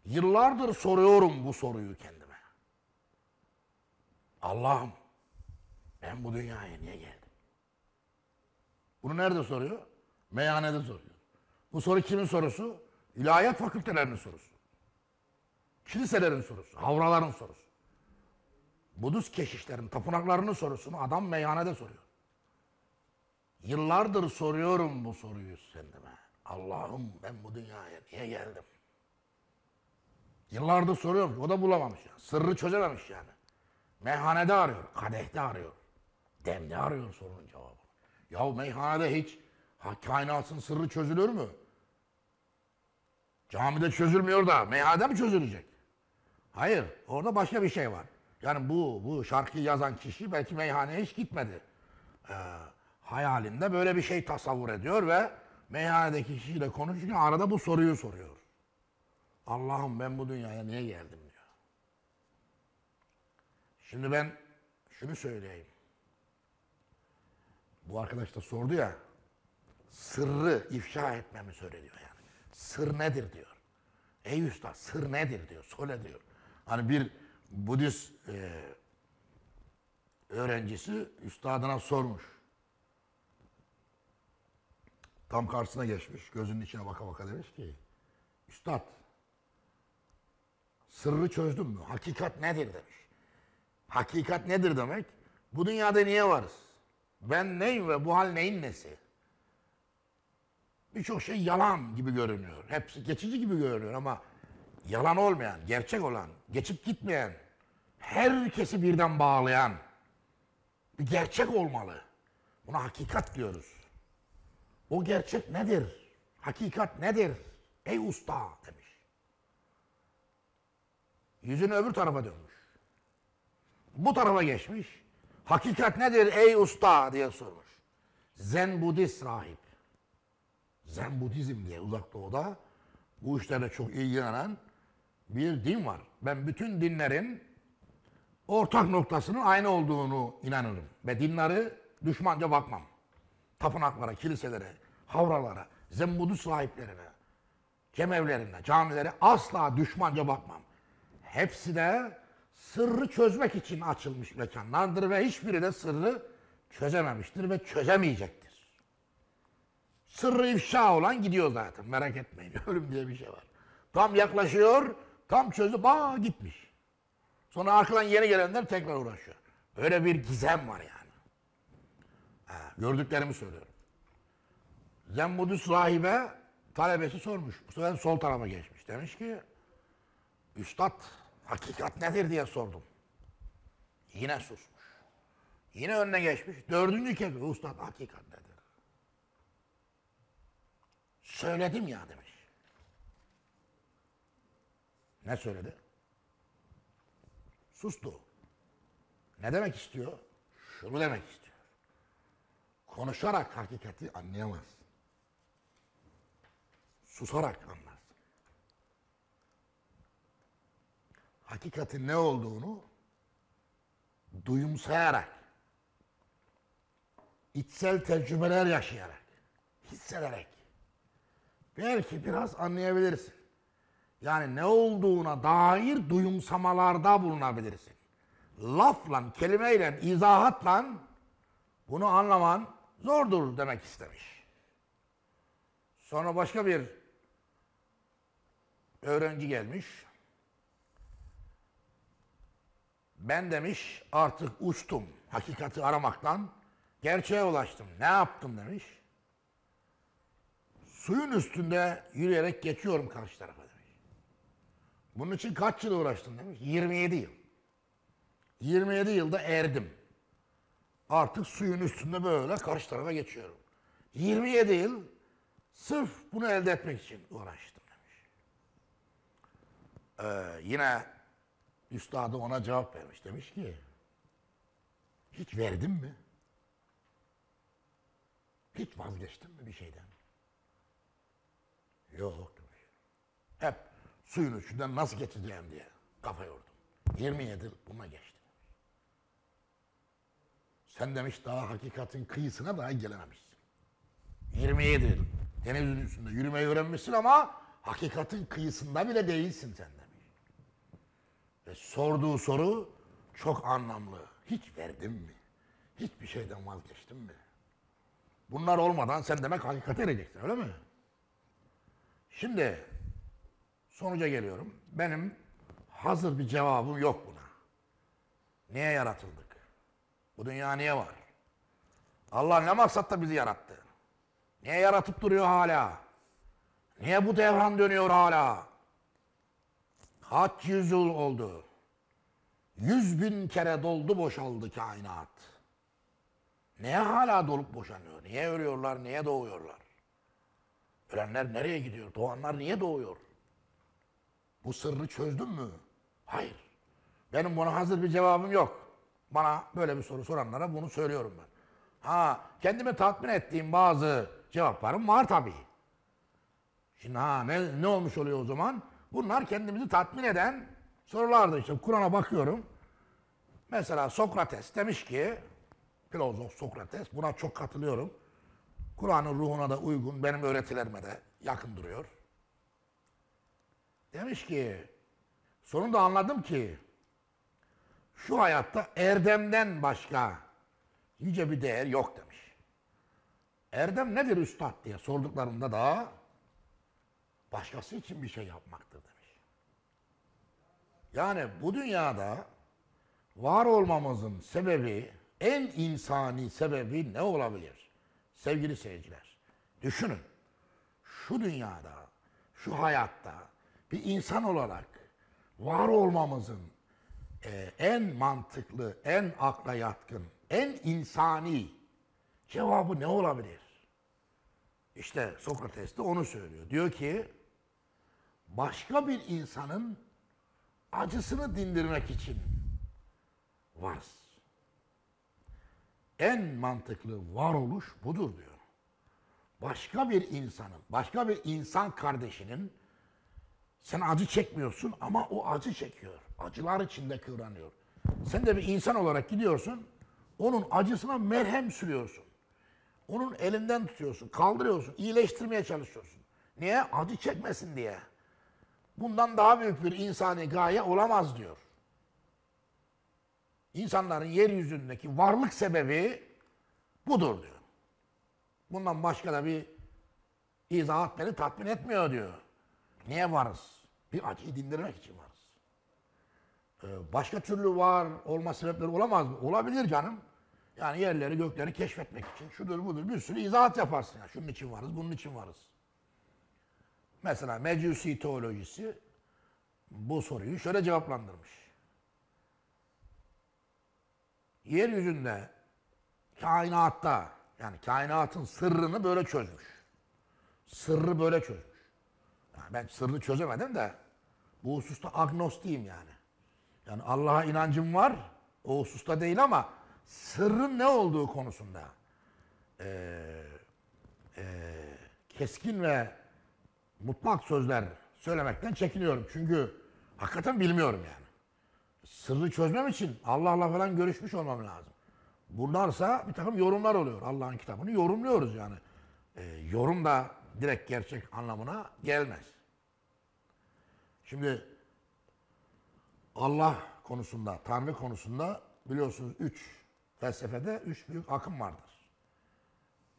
Yıllardır soruyorum bu soruyu kendime. Allah'ım ben bu dünyaya niye geldim? Bunu nerede soruyor? Meyhanede soruyor. Bu soru kimin sorusu? İlahiyat fakültelerinin sorusu. Kiliselerin sorusu. Havraların sorusu. Budist keşişlerin tapınaklarının sorusunu adam meyhanede soruyor. Yıllardır soruyorum bu soruyu kendime. Allah'ım ben bu dünyaya niye geldim? Yıllardır soruyorum. O da bulamamış. Yani. Sırrı çözememiş yani. Meyhanede arıyor. Kadehte arıyor. Demde arıyor sorunun cevabını. Ya meyhanede hiç kainatın sırrı çözülür mü? Camide çözülmüyor da meyhanede mi çözülecek? Hayır. Orada başka bir şey var. Yani bu bu şarkıyı yazan kişi belki meyhaneye hiç gitmedi. Ee, hayalinde böyle bir şey tasavvur ediyor ve meyhanedeki kişiyle konuşuyor. arada bu soruyu soruyor. Allah'ım ben bu dünyaya niye geldim diyor. Şimdi ben şunu söyleyeyim. Bu arkadaş da sordu ya. Sırrı ifşa etmemi söyleniyor yani. Sır nedir diyor. Ey üstad sır nedir diyor. Söyle diyor. Hani bir Budist e, öğrencisi üstadına sormuş. Tam karşısına geçmiş. Gözünün içine baka baka demiş ki Üstad sırrı çözdün mü? Hakikat nedir demiş. Hakikat nedir demek? Bu dünyada niye varız? Ben neyim ve bu hal neyin nesi? Birçok şey yalan gibi görünüyor. Hepsi geçici gibi görünüyor ama yalan olmayan, gerçek olan, geçip gitmeyen, herkesi birden bağlayan bir gerçek olmalı. Buna hakikat diyoruz. O gerçek nedir? Hakikat nedir? Ey usta demiş. Yüzünü öbür tarafa dönmüş. Bu tarafa geçmiş. Hakikat nedir ey usta diye sormuş. Zen Budist rahip. Zen Budizm diye uzak doğuda bu işlere çok ilgilenen bir din var. Ben bütün dinlerin ortak noktasının aynı olduğunu inanırım. Ve dinleri düşmanca bakmam. Tapınaklara, kiliselere, havralara, Zen Budist sahiplerine, cemevlerine, camilere asla düşmanca bakmam. Hepsi de sırrı çözmek için açılmış mekanlardır ve hiçbiri de sırrı çözememiştir ve çözemeyecektir. Sırrı ifşa olan gidiyor zaten merak etmeyin ölüm diye bir şey var. Tam yaklaşıyor, tam çözüp aa gitmiş. Sonra arkadan yeni gelenler tekrar uğraşıyor. Böyle bir gizem var yani. Ha, gördüklerimi söylüyorum. Zembudüs rahibe talebesi sormuş. Bu sefer sol tarafa geçmiş. Demiş ki, Üstad Hakikat nedir diye sordum. Yine susmuş. Yine önüne geçmiş. Dördüncü kez ruhsat hakikat nedir? Söyledim ya demiş. Ne söyledi? Sustu. Ne demek istiyor? Şunu demek istiyor. Konuşarak hakikati anlayamaz. Susarak anlar. hakikatin ne olduğunu duyumsayarak, içsel tecrübeler yaşayarak, hissederek belki biraz anlayabilirsin. Yani ne olduğuna dair duyumsamalarda bulunabilirsin. Lafla, kelimeyle, izahatla bunu anlaman zordur demek istemiş. Sonra başka bir öğrenci gelmiş. Ben demiş artık uçtum hakikati aramaktan gerçeğe ulaştım. Ne yaptım demiş. Suyun üstünde yürüyerek geçiyorum karşı tarafa demiş. Bunun için kaç yıl uğraştın demiş. 27 yıl. 27 yılda erdim. Artık suyun üstünde böyle karşı tarafa geçiyorum. 27 yıl sırf bunu elde etmek için uğraştım demiş. Ee, yine Üstadı ona cevap vermiş. Demiş ki hiç verdin mi? Hiç vazgeçtin mi bir şeyden? Yok demiş. Hep suyun içinden nasıl geçeceğim diye kafa yordum. 27 yıl buna geçti. Sen demiş daha hakikatin kıyısına daha gelememişsin. 27 yıl denizin üstünde yürümeyi öğrenmişsin ama hakikatin kıyısında bile değilsin sen. Ve sorduğu soru çok anlamlı. Hiç verdim mi? Hiçbir şeyden vazgeçtim mi? Bunlar olmadan sen demek hakikate ereceksin öyle mi? Şimdi sonuca geliyorum. Benim hazır bir cevabım yok buna. Niye yaratıldık? Bu dünya niye var? Allah ne maksatta bizi yarattı? Niye yaratıp duruyor hala? Niye bu devran dönüyor hala? Hat yüzül oldu. Yüz bin kere doldu boşaldı kainat. Neye hala dolup boşanıyor? Niye ölüyorlar, niye doğuyorlar? Ölenler nereye gidiyor? Doğanlar niye doğuyor? Bu sırrı çözdün mü? Hayır. Benim buna hazır bir cevabım yok. Bana böyle bir soru soranlara bunu söylüyorum ben. Ha, kendimi tatmin ettiğim bazı cevaplarım var tabii. Şimdi ha ne, ne olmuş oluyor o zaman? Bunlar kendimizi tatmin eden sorulardı işte. Kur'an'a bakıyorum. Mesela Sokrates demiş ki, filozof Sokrates, buna çok katılıyorum. Kur'an'ın ruhuna da uygun, benim öğretilerime de yakın duruyor. Demiş ki, sonunda anladım ki, şu hayatta erdemden başka yüce bir değer yok demiş. Erdem nedir üstad diye sorduklarında da başkası için bir şey yapmaktır demiş. Yani bu dünyada var olmamızın sebebi, en insani sebebi ne olabilir? Sevgili seyirciler, düşünün. Şu dünyada, şu hayatta bir insan olarak var olmamızın e, en mantıklı, en akla yatkın, en insani cevabı ne olabilir? İşte Sokrates de onu söylüyor. Diyor ki başka bir insanın acısını dindirmek için varız. En mantıklı varoluş budur diyor. Başka bir insanın, başka bir insan kardeşinin sen acı çekmiyorsun ama o acı çekiyor. Acılar içinde kıvranıyor. Sen de bir insan olarak gidiyorsun. Onun acısına merhem sürüyorsun. Onun elinden tutuyorsun, kaldırıyorsun, iyileştirmeye çalışıyorsun. Niye? Acı çekmesin diye. Bundan daha büyük bir insani gaye olamaz diyor. İnsanların yeryüzündeki varlık sebebi budur diyor. Bundan başka da bir izahat beni tatmin etmiyor diyor. Niye varız? Bir acıyı dindirmek için varız. Ee, başka türlü var olma sebepleri olamaz mı? Olabilir canım. Yani yerleri gökleri keşfetmek için şudur budur bir sürü izahat yaparsın. Ya. Şunun için varız, bunun için varız. Mesela Mecusi teolojisi bu soruyu şöyle cevaplandırmış. Yeryüzünde kainatta yani kainatın sırrını böyle çözmüş. Sırrı böyle çözmüş. Yani ben sırrı çözemedim de bu hususta agnostiyim yani. Yani Allah'a inancım var. O hususta değil ama sırrın ne olduğu konusunda e, e, keskin ve mutlak sözler söylemekten çekiniyorum. Çünkü hakikaten bilmiyorum yani. Sırrı çözmem için Allah'la falan görüşmüş olmam lazım. Bunlarsa bir takım yorumlar oluyor. Allah'ın kitabını yorumluyoruz yani. E, yorum da direkt gerçek anlamına gelmez. Şimdi Allah konusunda, Tanrı konusunda biliyorsunuz üç felsefede üç büyük akım vardır.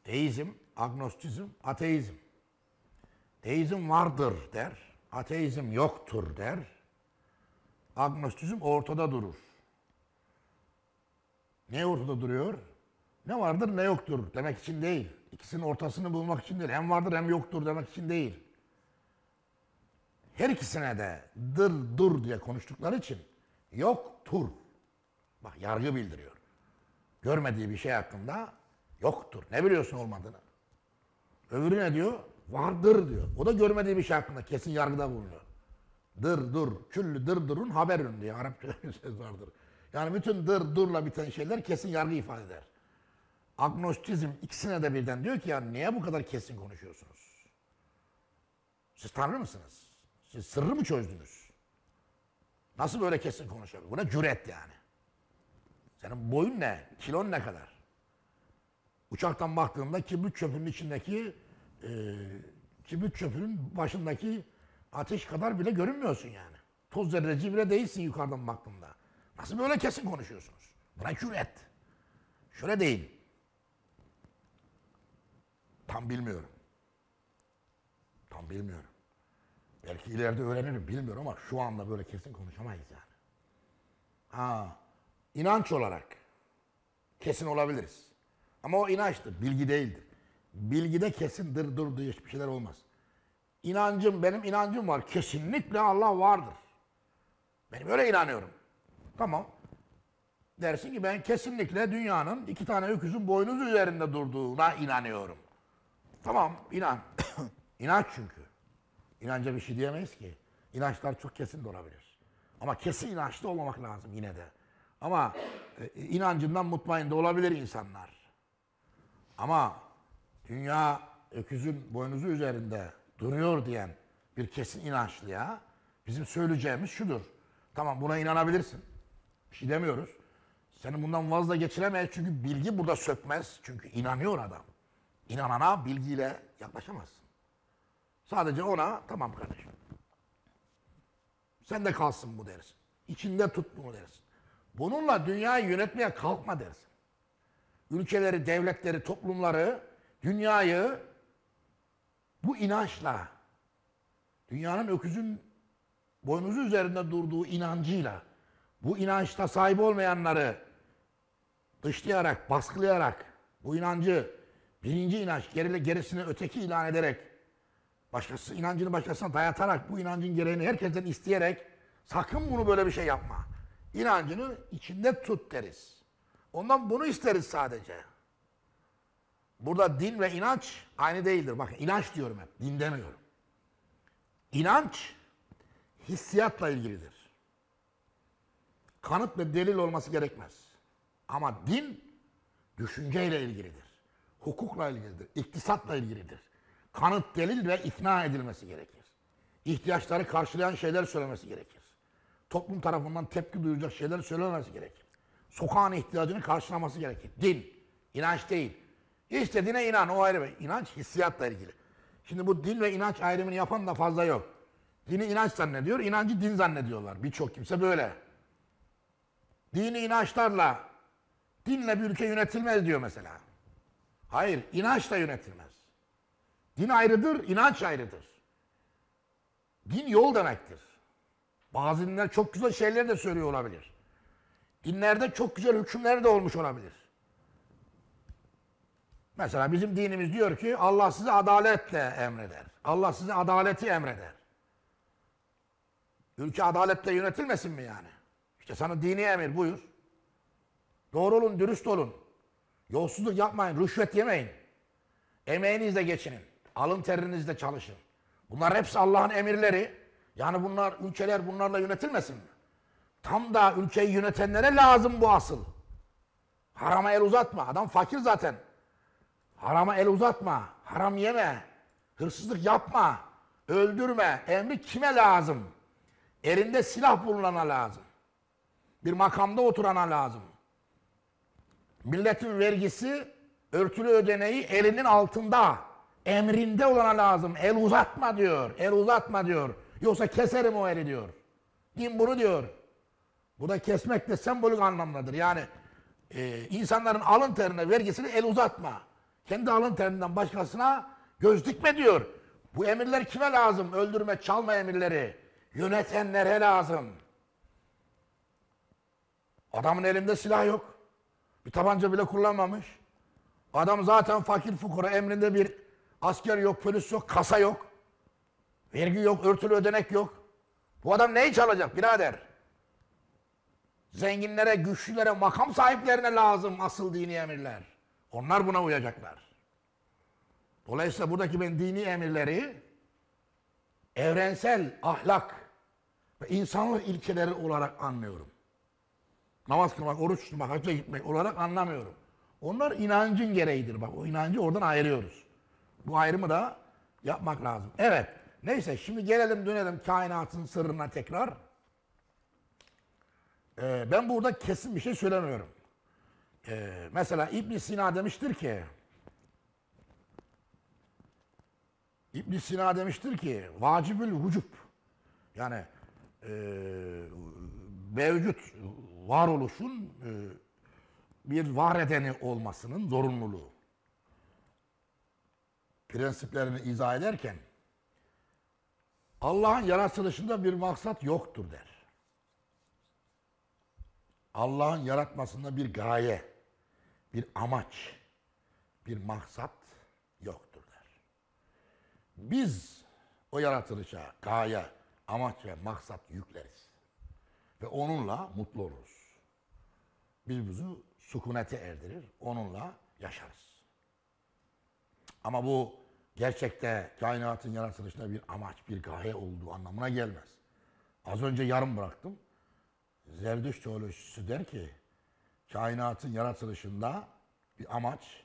Teizm, agnostizm, ateizm. Teizm vardır der. Ateizm yoktur der. Agnostizm ortada durur. Ne ortada duruyor? Ne vardır ne yoktur demek için değil. İkisinin ortasını bulmak için değil. Hem vardır hem yoktur demek için değil. Her ikisine de dır dur diye konuştukları için yoktur. Bak yargı bildiriyor. Görmediği bir şey hakkında yoktur. Ne biliyorsun olmadığını? Öbürü ne diyor? Vardır diyor. O da görmediği bir şey hakkında kesin yargıda bulunuyor. Dır dur, küllü dır durun haberin diye Arapça bir söz vardır. Yani bütün dır durla biten şeyler kesin yargı ifade eder. Agnostizm ikisine de birden diyor ki ya niye bu kadar kesin konuşuyorsunuz? Siz tanrı mısınız? Siz sırrı mı çözdünüz? Nasıl böyle kesin konuşabilir? Buna cüret yani. Senin boyun ne? Kilon ne kadar? Uçaktan baktığında kibrit çöpünün içindeki e, kibrit çöpünün başındaki ateş kadar bile görünmüyorsun yani. Toz zerreci bile değilsin yukarıdan baktığında. Nasıl böyle kesin konuşuyorsunuz? Bırak et. Şöyle değil. Tam bilmiyorum. Tam bilmiyorum. Belki ileride öğrenirim bilmiyorum ama şu anda böyle kesin konuşamayız yani. Ha, inanç olarak kesin olabiliriz. Ama o inançtır, bilgi değildir bilgide kesindir durduğu hiçbir şeyler olmaz. İnancım, benim inancım var. Kesinlikle Allah vardır. Benim öyle inanıyorum. Tamam. Dersin ki ben kesinlikle dünyanın iki tane öküzün boynuz üzerinde durduğuna inanıyorum. Tamam inan. İnanç çünkü. İnanca bir şey diyemeyiz ki. İnançlar çok kesin de olabilir. Ama kesin inançlı olmamak lazım yine de. Ama e, inancından mutmain de olabilir insanlar. Ama dünya öküzün boynuzu üzerinde duruyor diyen bir kesin inançlıya bizim söyleyeceğimiz şudur. Tamam buna inanabilirsin. Bir şey demiyoruz. Seni bundan vazla geçiremeyiz çünkü bilgi burada sökmez. Çünkü inanıyor adam. İnanana bilgiyle yaklaşamazsın. Sadece ona tamam kardeşim. Sen de kalsın bu dersin. İçinde tut bunu dersin. Bununla dünyayı yönetmeye kalkma dersin. Ülkeleri, devletleri, toplumları Dünyayı bu inançla, dünyanın öküzün boynuzu üzerinde durduğu inancıyla, bu inançta sahip olmayanları dışlayarak, baskılayarak, bu inancı birinci inanç, gerili gerisini öteki ilan ederek, başkası inancını başkasına dayatarak, bu inancın gereğini herkesten isteyerek, sakın bunu böyle bir şey yapma. İnancını içinde tut deriz. Ondan bunu isteriz sadece. Burada din ve inanç aynı değildir. Bakın inanç diyorum hep. Din demiyorum. İnanç hissiyatla ilgilidir. Kanıt ve delil olması gerekmez. Ama din düşünceyle ilgilidir. Hukukla ilgilidir. iktisatla ilgilidir. Kanıt, delil ve ikna edilmesi gerekir. İhtiyaçları karşılayan şeyler söylemesi gerekir. Toplum tarafından tepki duyacak şeyler söylemesi gerekir. Sokağın ihtiyacını karşılaması gerekir. Din, inanç değil. İstediğine inan o ayrı. İnanç hissiyatla ilgili. Şimdi bu din ve inanç ayrımını yapan da fazla yok. Dini inanç zannediyor, inancı din zannediyorlar. Birçok kimse böyle. Dini inançlarla, dinle bir ülke yönetilmez diyor mesela. Hayır, inançla yönetilmez. Din ayrıdır, inanç ayrıdır. Din yol demektir. Bazı dinler çok güzel şeyler de söylüyor olabilir. Dinlerde çok güzel hükümler de olmuş olabilir. Mesela bizim dinimiz diyor ki Allah sizi adaletle emreder. Allah sizi adaleti emreder. Ülke adaletle yönetilmesin mi yani? İşte sana dini emir buyur. Doğru olun, dürüst olun. Yolsuzluk yapmayın, rüşvet yemeyin. Emeğinizle geçinin. Alın terinizle çalışın. Bunlar hepsi Allah'ın emirleri. Yani bunlar ülkeler bunlarla yönetilmesin mi? Tam da ülkeyi yönetenlere lazım bu asıl. Harama el uzatma. Adam fakir zaten. Harama el uzatma. Haram yeme. Hırsızlık yapma. Öldürme. Emri kime lazım? Elinde silah bulunana lazım. Bir makamda oturana lazım. Milletin vergisi örtülü ödeneği elinin altında. Emrinde olana lazım. El uzatma diyor. El uzatma diyor. Yoksa keserim o eli diyor. Din bunu diyor. Bu da kesmek de sembolik anlamdadır. Yani e, insanların alın terine vergisini el uzatma. Kendi alın terinden başkasına göz dikme diyor. Bu emirler kime lazım? Öldürme, çalma emirleri. Yönetenlere lazım. Adamın elinde silah yok. Bir tabanca bile kullanmamış. Adam zaten fakir fukara emrinde bir asker yok, polis yok, kasa yok. Vergi yok, örtülü ödenek yok. Bu adam neyi çalacak birader? Zenginlere, güçlülere, makam sahiplerine lazım asıl dini emirler. Onlar buna uyacaklar. Dolayısıyla buradaki ben dini emirleri evrensel ahlak ve insanlık ilkeleri olarak anlıyorum. Namaz kılmak, oruç tutmak, hacca gitmek olarak anlamıyorum. Onlar inancın gereğidir. Bak o inancı oradan ayırıyoruz. Bu ayrımı da yapmak lazım. Evet. Neyse şimdi gelelim dönelim kainatın sırrına tekrar. Ee, ben burada kesin bir şey söylemiyorum. Ee, mesela İbn Sina demiştir ki İbn Sina demiştir ki vacibül vücub yani e, mevcut varoluşun e, bir var edeni olmasının zorunluluğu. Prensiplerini izah ederken Allah'ın yaratılışında bir maksat yoktur der. Allah'ın yaratmasında bir gaye, bir amaç, bir maksat yoktur der. Biz o yaratılışa, gaye, amaç ve maksat yükleriz. Ve onunla mutlu oluruz. Biz bizi sükunete erdirir, onunla yaşarız. Ama bu gerçekte kainatın yaratılışında bir amaç, bir gaye olduğu anlamına gelmez. Az önce yarım bıraktım. Zerdüşt teolojisi der ki, kainatın yaratılışında bir amaç,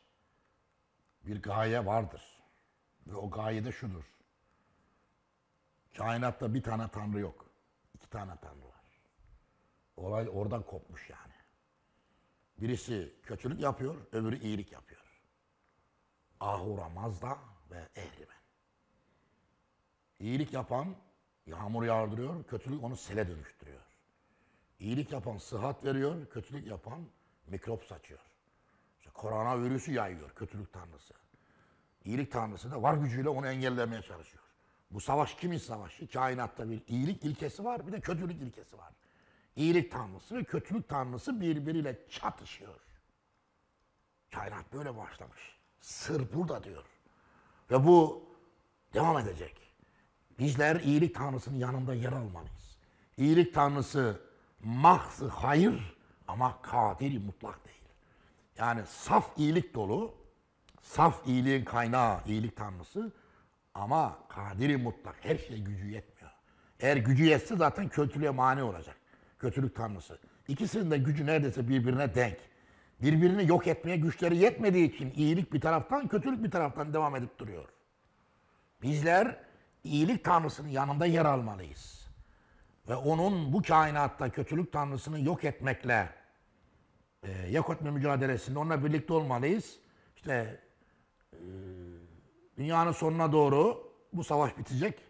bir gaye vardır. Ve o gaye de şudur. Kainatta bir tane tanrı yok. İki tane tanrı var. Olay oradan kopmuş yani. Birisi kötülük yapıyor, öbürü iyilik yapıyor. Ahura Mazda ve Ehrimen. İyilik yapan yağmur yağdırıyor, kötülük onu sele dönüştürüyor. İyilik yapan sıhhat veriyor, kötülük yapan mikrop saçıyor. İşte virüsü yayıyor kötülük tanrısı. İyilik tanrısı da var gücüyle onu engellemeye çalışıyor. Bu savaş kimin savaşı? Kainatta bir iyilik ilkesi var, bir de kötülük ilkesi var. İyilik tanrısı ve kötülük tanrısı birbiriyle çatışıyor. Kainat böyle başlamış. Sır burada diyor. Ve bu devam edecek. Bizler iyilik tanrısının yanında yer almalıyız. İyilik tanrısı mahzı hayır ama kadiri mutlak değil. Yani saf iyilik dolu, saf iyiliğin kaynağı, iyilik tanrısı ama kadiri mutlak. Her şeye gücü yetmiyor. Eğer gücü yetse zaten kötülüğe mani olacak. Kötülük tanrısı. İkisinin de gücü neredeyse birbirine denk. Birbirini yok etmeye güçleri yetmediği için iyilik bir taraftan, kötülük bir taraftan devam edip duruyor. Bizler iyilik tanrısının yanında yer almalıyız ve onun bu kainatta kötülük tanrısını yok etmekle e, yok etme mücadelesinde onunla birlikte olmalıyız. İşte e, dünyanın sonuna doğru bu savaş bitecek.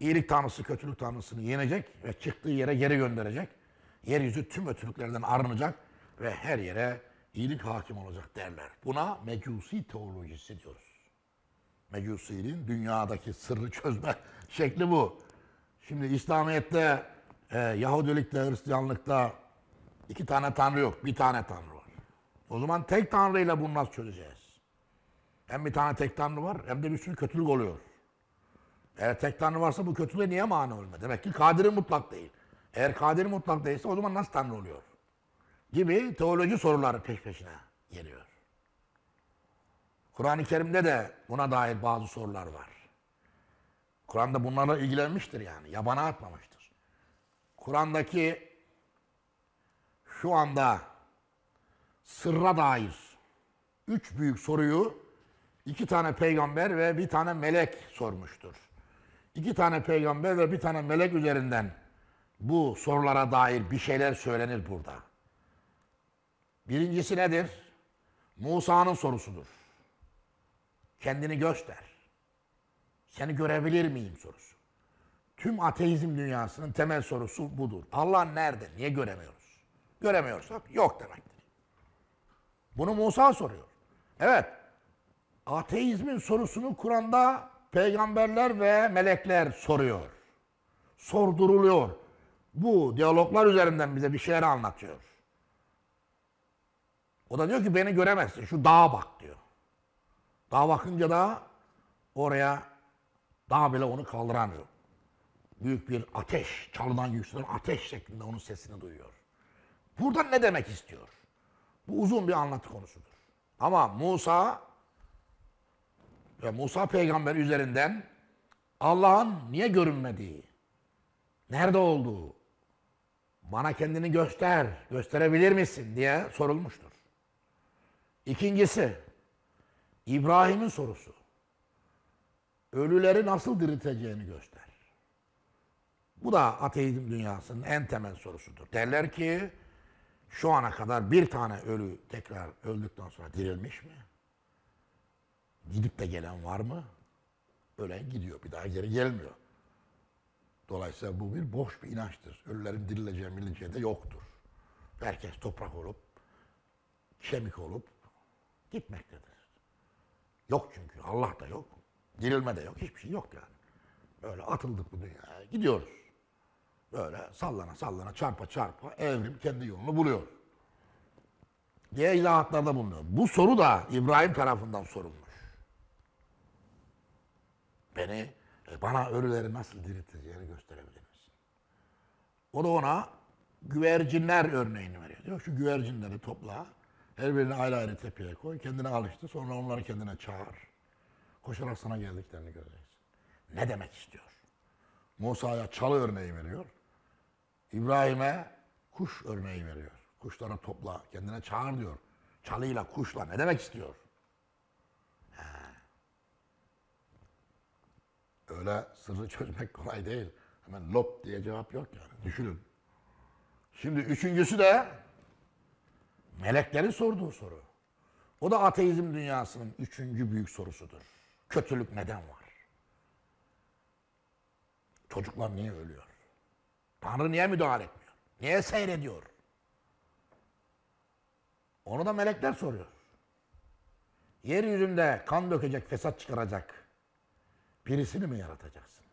İyilik tanrısı kötülük tanrısını yenecek ve çıktığı yere geri gönderecek. Yeryüzü tüm kötülüklerden arınacak ve her yere iyilik hakim olacak derler. Buna mecusi teolojisi diyoruz. Mecusi'nin dünyadaki sırrı çözme şekli bu. Şimdi İslamiyet'te, e, Yahudilikte, Hristiyanlıkta iki tane tanrı yok. Bir tane tanrı var. O zaman tek tanrıyla bunu nasıl çözeceğiz? Hem bir tane tek tanrı var hem de bir sürü kötülük oluyor. Eğer tek tanrı varsa bu kötülüğe niye mani olma? Demek ki kadiri mutlak değil. Eğer kadiri mutlak değilse o zaman nasıl tanrı oluyor? Gibi teoloji soruları peş peşine geliyor. Kur'an-ı Kerim'de de buna dair bazı sorular var. Kur'an'da bunlarla ilgilenmiştir yani. Yabana atmamıştır. Kur'an'daki şu anda sırra dair üç büyük soruyu iki tane peygamber ve bir tane melek sormuştur. İki tane peygamber ve bir tane melek üzerinden bu sorulara dair bir şeyler söylenir burada. Birincisi nedir? Musa'nın sorusudur. Kendini göster. Seni görebilir miyim sorusu. Tüm ateizm dünyasının temel sorusu budur. Allah nerede? Niye göremiyoruz? Göremiyorsak yok demektir. Bunu Musa soruyor. Evet. Ateizmin sorusunu Kur'an'da peygamberler ve melekler soruyor. Sorduruluyor. Bu diyaloglar üzerinden bize bir şeyler anlatıyor. O da diyor ki beni göremezsin. Şu dağa bak diyor. Dağa bakınca da oraya daha bile onu kaldıramıyorum. Büyük bir ateş, çalınan yükselen ateş şeklinde onun sesini duyuyor. Burada ne demek istiyor? Bu uzun bir anlatı konusudur. Ama Musa ve Musa peygamber üzerinden Allah'ın niye görünmediği, nerede olduğu, bana kendini göster, gösterebilir misin diye sorulmuştur. İkincisi, İbrahim'in sorusu ölüleri nasıl dirilteceğini göster. Bu da ateizm dünyasının en temel sorusudur. Derler ki şu ana kadar bir tane ölü tekrar öldükten sonra dirilmiş mi? Gidip de gelen var mı? Ölen gidiyor bir daha geri gelmiyor. Dolayısıyla bu bir boş bir inançtır. Ölülerin dirileceği bilince de yoktur. Herkes toprak olup, kemik olup gitmektedir. Yok çünkü Allah da yok. Gerilme de yok. Hiçbir şey yok yani. Böyle atıldık bu dünyaya. Gidiyoruz. Böyle sallana sallana çarpa çarpa evrim kendi yolunu buluyor. Diye izahatlarda bulunuyor. Bu soru da İbrahim tarafından sorulmuş. Beni, e, bana ölüleri nasıl dirilteceğini gösterebilir misin? O da ona güvercinler örneğini veriyor. Diyor şu güvercinleri topla. Her birini ayrı ayrı tepeye koy. Kendine alıştı. Sonra onları kendine çağır koşarak sana geldiklerini göreceksin. Ne demek istiyor? Musa'ya çalı örneği veriyor. İbrahim'e kuş örneği veriyor. Kuşları topla, kendine çağır diyor. Çalıyla, kuşla ne demek istiyor? He. Öyle sırrı çözmek kolay değil. Hemen lop diye cevap yok yani. Düşünün. Şimdi üçüncüsü de meleklerin sorduğu soru. O da ateizm dünyasının üçüncü büyük sorusudur. Kötülük neden var? Çocuklar niye ölüyor? Tanrı niye müdahale etmiyor? Niye seyrediyor? Onu da melekler soruyor. Yeryüzünde kan dökecek, fesat çıkaracak birisini mi yaratacaksın?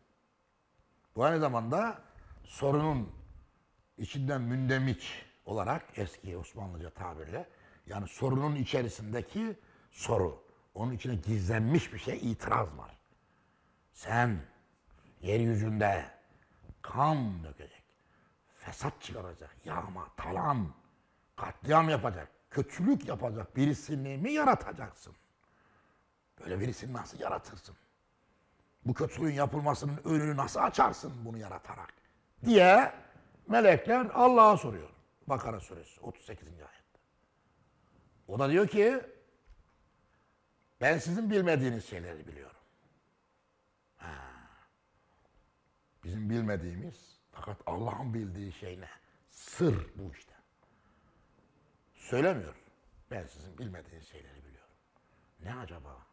Bu aynı zamanda sorunun içinden mündemiç olarak eski Osmanlıca tabirle yani sorunun içerisindeki soru. Onun içine gizlenmiş bir şey itiraz var. Sen yeryüzünde kan dökecek, fesat çıkaracak, yağma, talan, katliam yapacak, kötülük yapacak birisini mi yaratacaksın? Böyle birisini nasıl yaratırsın? Bu kötülüğün yapılmasının önünü nasıl açarsın bunu yaratarak? Diye melekler Allah'a soruyor. Bakara suresi 38. ayette. O da diyor ki ben sizin bilmediğiniz şeyleri biliyorum. Ha. Bizim bilmediğimiz fakat Allah'ın bildiği şey ne? Sır bu işte. Söylemiyor. Ben sizin bilmediğiniz şeyleri biliyorum. Ne acaba?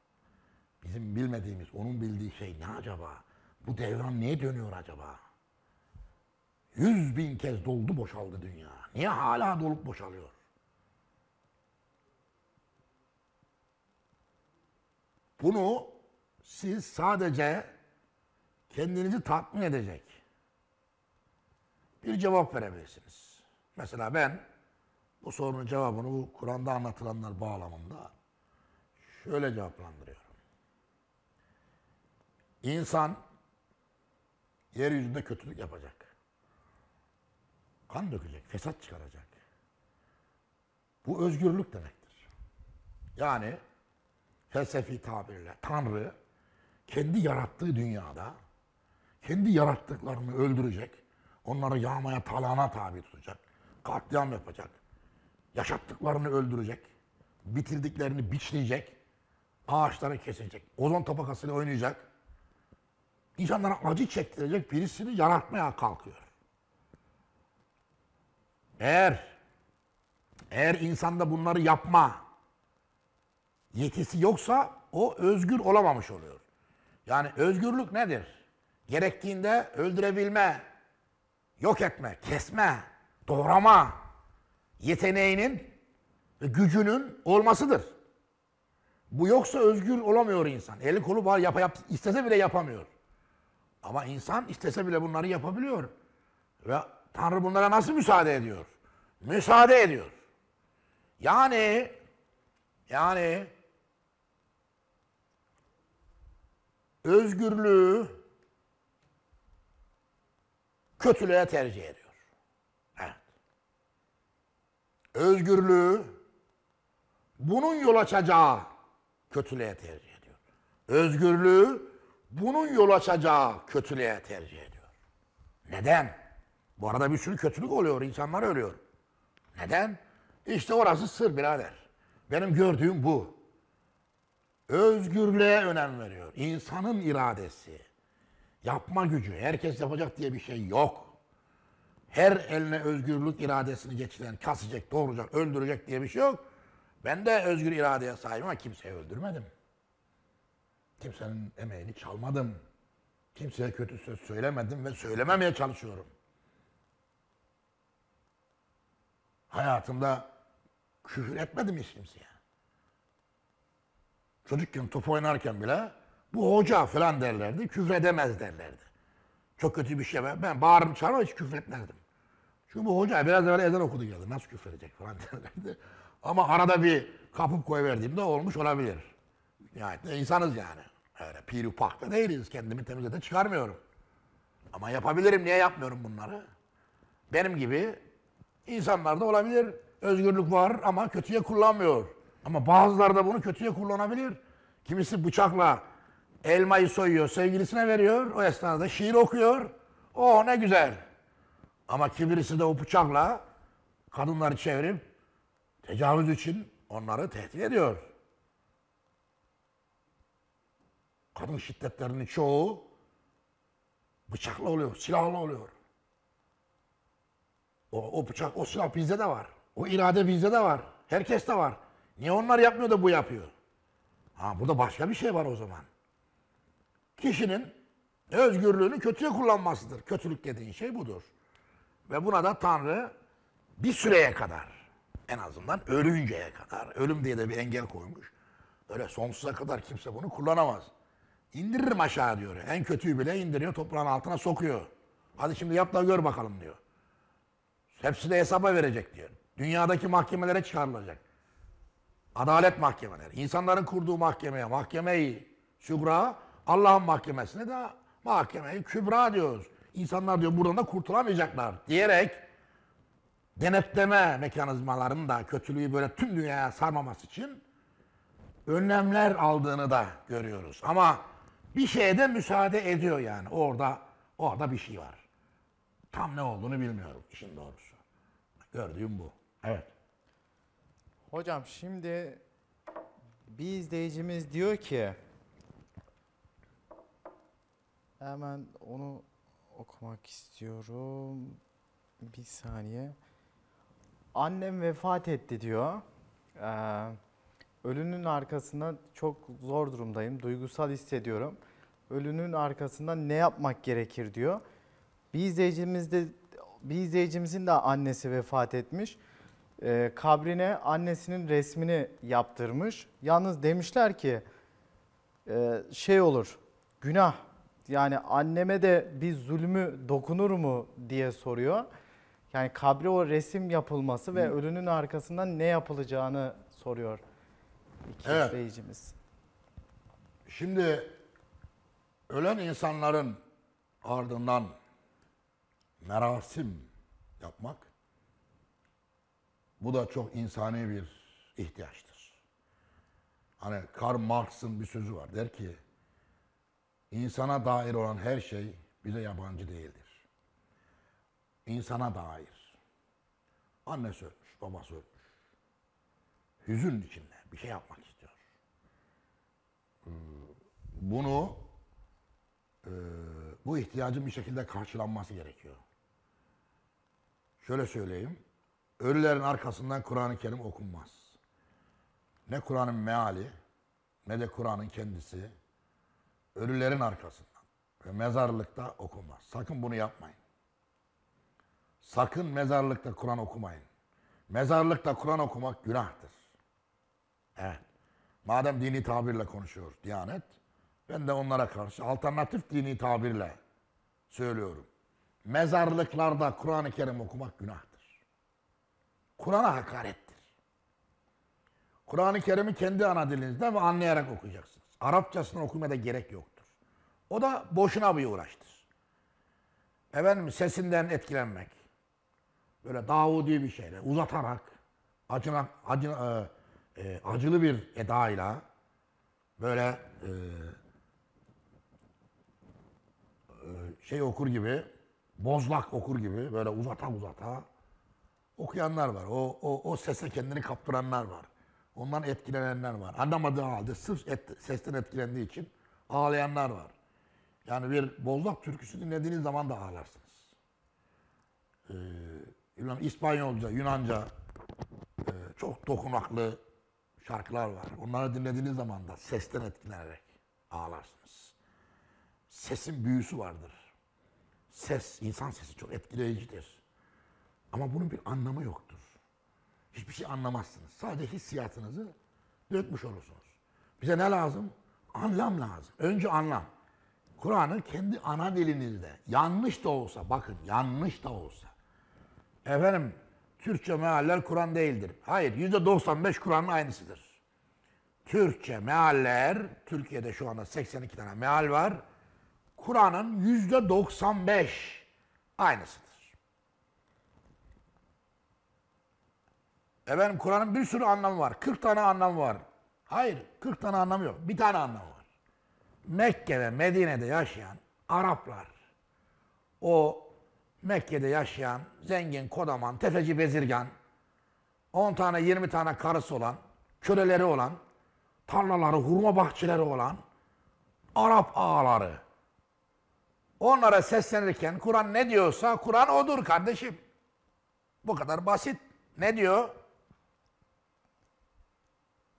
Bizim bilmediğimiz, onun bildiği şey ne acaba? Bu devran niye dönüyor acaba? Yüz bin kez doldu boşaldı dünya. Niye hala dolup boşalıyor? Bunu siz sadece kendinizi tatmin edecek bir cevap verebilirsiniz. Mesela ben bu sorunun cevabını bu Kur'an'da anlatılanlar bağlamında şöyle cevaplandırıyorum. İnsan yeryüzünde kötülük yapacak. Kan dökecek, fesat çıkaracak. Bu özgürlük demektir. Yani felsefi tabirle Tanrı kendi yarattığı dünyada kendi yarattıklarını öldürecek, onları yağmaya talana tabi tutacak, katliam yapacak, yaşattıklarını öldürecek, bitirdiklerini biçleyecek, ağaçları kesecek, ozon tabakasıyla oynayacak, insanlara acı çektirecek birisini yaratmaya kalkıyor. Eğer eğer insanda bunları yapma yetisi yoksa o özgür olamamış oluyor. Yani özgürlük nedir? Gerektiğinde öldürebilme, yok etme, kesme, doğrama yeteneğinin ve gücünün olmasıdır. Bu yoksa özgür olamıyor insan. Eli kolu var yap, yap, istese bile yapamıyor. Ama insan istese bile bunları yapabiliyor. Ve Tanrı bunlara nasıl müsaade ediyor? Müsaade ediyor. Yani yani özgürlüğü kötülüğe tercih ediyor. Evet. Özgürlüğü bunun yol açacağı kötülüğe tercih ediyor. Özgürlüğü bunun yol açacağı kötülüğe tercih ediyor. Neden? Bu arada bir sürü kötülük oluyor, insanlar ölüyor. Neden? İşte orası sır birader. Benim gördüğüm bu. Özgürlüğe önem veriyor. İnsanın iradesi. Yapma gücü. Herkes yapacak diye bir şey yok. Her eline özgürlük iradesini geçiren kasacak, doğuracak, öldürecek diye bir şey yok. Ben de özgür iradeye sahibim ama kimseyi öldürmedim. Kimsenin emeğini çalmadım. Kimseye kötü söz söylemedim ve söylememeye çalışıyorum. Hayatımda küfür etmedim hiç kimseye çocukken top oynarken bile bu hoca falan derlerdi. Küfredemez derlerdi. Çok kötü bir şey. Ben ben bağırım çağırma hiç küfretmezdim. Çünkü bu hoca biraz evvel ezan okudu geldi. Nasıl küfredecek falan derlerdi. Ama arada bir kapıp koyverdiğimde olmuş olabilir. Yani insanız yani. Öyle piri pakta değiliz. Kendimi temize de çıkarmıyorum. Ama yapabilirim. Niye yapmıyorum bunları? Benim gibi insanlarda olabilir. Özgürlük var ama kötüye kullanmıyor. Ama bazıları da bunu kötüye kullanabilir. Kimisi bıçakla elmayı soyuyor, sevgilisine veriyor. O esnada şiir okuyor. O oh, ne güzel. Ama kimisi de o bıçakla kadınları çevirip tecavüz için onları tehdit ediyor. Kadın şiddetlerinin çoğu bıçakla oluyor, silahla oluyor. O, o bıçak, o silah bizde de var. O irade bizde de var. Herkes de var. Niye onlar yapmıyor da bu yapıyor? Ha burada başka bir şey var o zaman. Kişinin özgürlüğünü kötüye kullanmasıdır. Kötülük dediğin şey budur. Ve buna da Tanrı bir süreye kadar en azından ölünceye kadar ölüm diye de bir engel koymuş. Öyle sonsuza kadar kimse bunu kullanamaz. İndiririm aşağı diyor. En kötüyü bile indiriyor toprağın altına sokuyor. Hadi şimdi yap da gör bakalım diyor. Hepsi de hesaba verecek diyor. Dünyadaki mahkemelere çıkarılacak. Adalet mahkemeleri, insanların kurduğu mahkemeye, mahkemeyi sügra, Allah'ın mahkemesine de mahkemeyi kübra diyoruz. İnsanlar diyor buradan da kurtulamayacaklar diyerek denetleme mekanizmalarının da kötülüğü böyle tüm dünyaya sarmaması için önlemler aldığını da görüyoruz. Ama bir şeye de müsaade ediyor yani. Orada orada bir şey var. Tam ne olduğunu bilmiyorum işin doğrusu. Gördüğüm bu. Evet. Hocam şimdi bir izleyicimiz diyor ki hemen onu okumak istiyorum. Bir saniye. Annem vefat etti diyor. Ee, ölünün arkasında çok zor durumdayım. Duygusal hissediyorum. Ölünün arkasında ne yapmak gerekir diyor. Bir izleyicimiz de bir izleyicimizin de annesi vefat etmiş e, kabrine annesinin resmini yaptırmış. Yalnız demişler ki e, şey olur günah yani anneme de bir zulmü dokunur mu diye soruyor. Yani kabri o resim yapılması Hı. ve ölünün arkasından ne yapılacağını soruyor iki evet. izleyicimiz. Şimdi ölen insanların ardından merasim yapmak bu da çok insani bir ihtiyaçtır. Hani Karl Marx'ın bir sözü var. Der ki, insana dair olan her şey bize yabancı değildir. İnsana dair. Anne ölmüş, baba ölmüş. Hüzün içinde bir şey yapmak istiyor. Hmm, bunu, e, bu ihtiyacın bir şekilde karşılanması gerekiyor. Şöyle söyleyeyim, Ölülerin arkasından Kur'an-ı Kerim okunmaz. Ne Kur'an'ın meali ne de Kur'an'ın kendisi ölülerin arkasından ve mezarlıkta okunmaz. Sakın bunu yapmayın. Sakın mezarlıkta Kur'an okumayın. Mezarlıkta Kur'an okumak günahtır. Evet. Madem dini tabirle konuşuyor, Diyanet, ben de onlara karşı alternatif dini tabirle söylüyorum. Mezarlıklarda Kur'an-ı Kerim okumak günahtır. Kur'an'a hakarettir. Kur'an-ı Kerim'i kendi ana dilinizde ve anlayarak okuyacaksınız. Arapçasını okumaya da gerek yoktur. O da boşuna bir uğraştır. Efendim sesinden etkilenmek. Böyle Davudi bir şeyle uzatarak, acına, acına, e, e, acılı bir edayla böyle e, e şey okur gibi, bozlak okur gibi böyle uzata uzata okuyanlar var. O, o, o sese kendini kaptıranlar var. Ondan etkilenenler var. Anlamadığı halde sırf et, sesten etkilendiği için ağlayanlar var. Yani bir Bozlak türküsü dinlediğiniz zaman da ağlarsınız. Ee, İspanyolca, Yunanca e, çok dokunaklı şarkılar var. Onları dinlediğiniz zaman da sesten etkilenerek ağlarsınız. Sesin büyüsü vardır. Ses, insan sesi çok etkileyicidir. Ama bunun bir anlamı yoktur. Hiçbir şey anlamazsınız. Sadece hissiyatınızı dökmüş olursunuz. Bize ne lazım? Anlam lazım. Önce anlam. Kuran'ın kendi ana dilinizde yanlış da olsa bakın yanlış da olsa efendim Türkçe mealler Kur'an değildir. Hayır yüzde 95 Kur'an'ın aynısıdır. Türkçe mealler Türkiye'de şu anda 82 tane meal var. Kur'an'ın yüzde 95 aynısı. Efendim Kur'an'ın bir sürü anlamı var. 40 tane anlamı var. Hayır 40 tane anlamı yok. Bir tane anlamı var. Mekke ve Medine'de yaşayan Araplar o Mekke'de yaşayan zengin, kodaman, tefeci bezirgan 10 tane 20 tane karısı olan, köleleri olan, tarlaları, hurma bahçeleri olan Arap ağaları. Onlara seslenirken Kur'an ne diyorsa Kur'an odur kardeşim. Bu kadar basit. Ne diyor?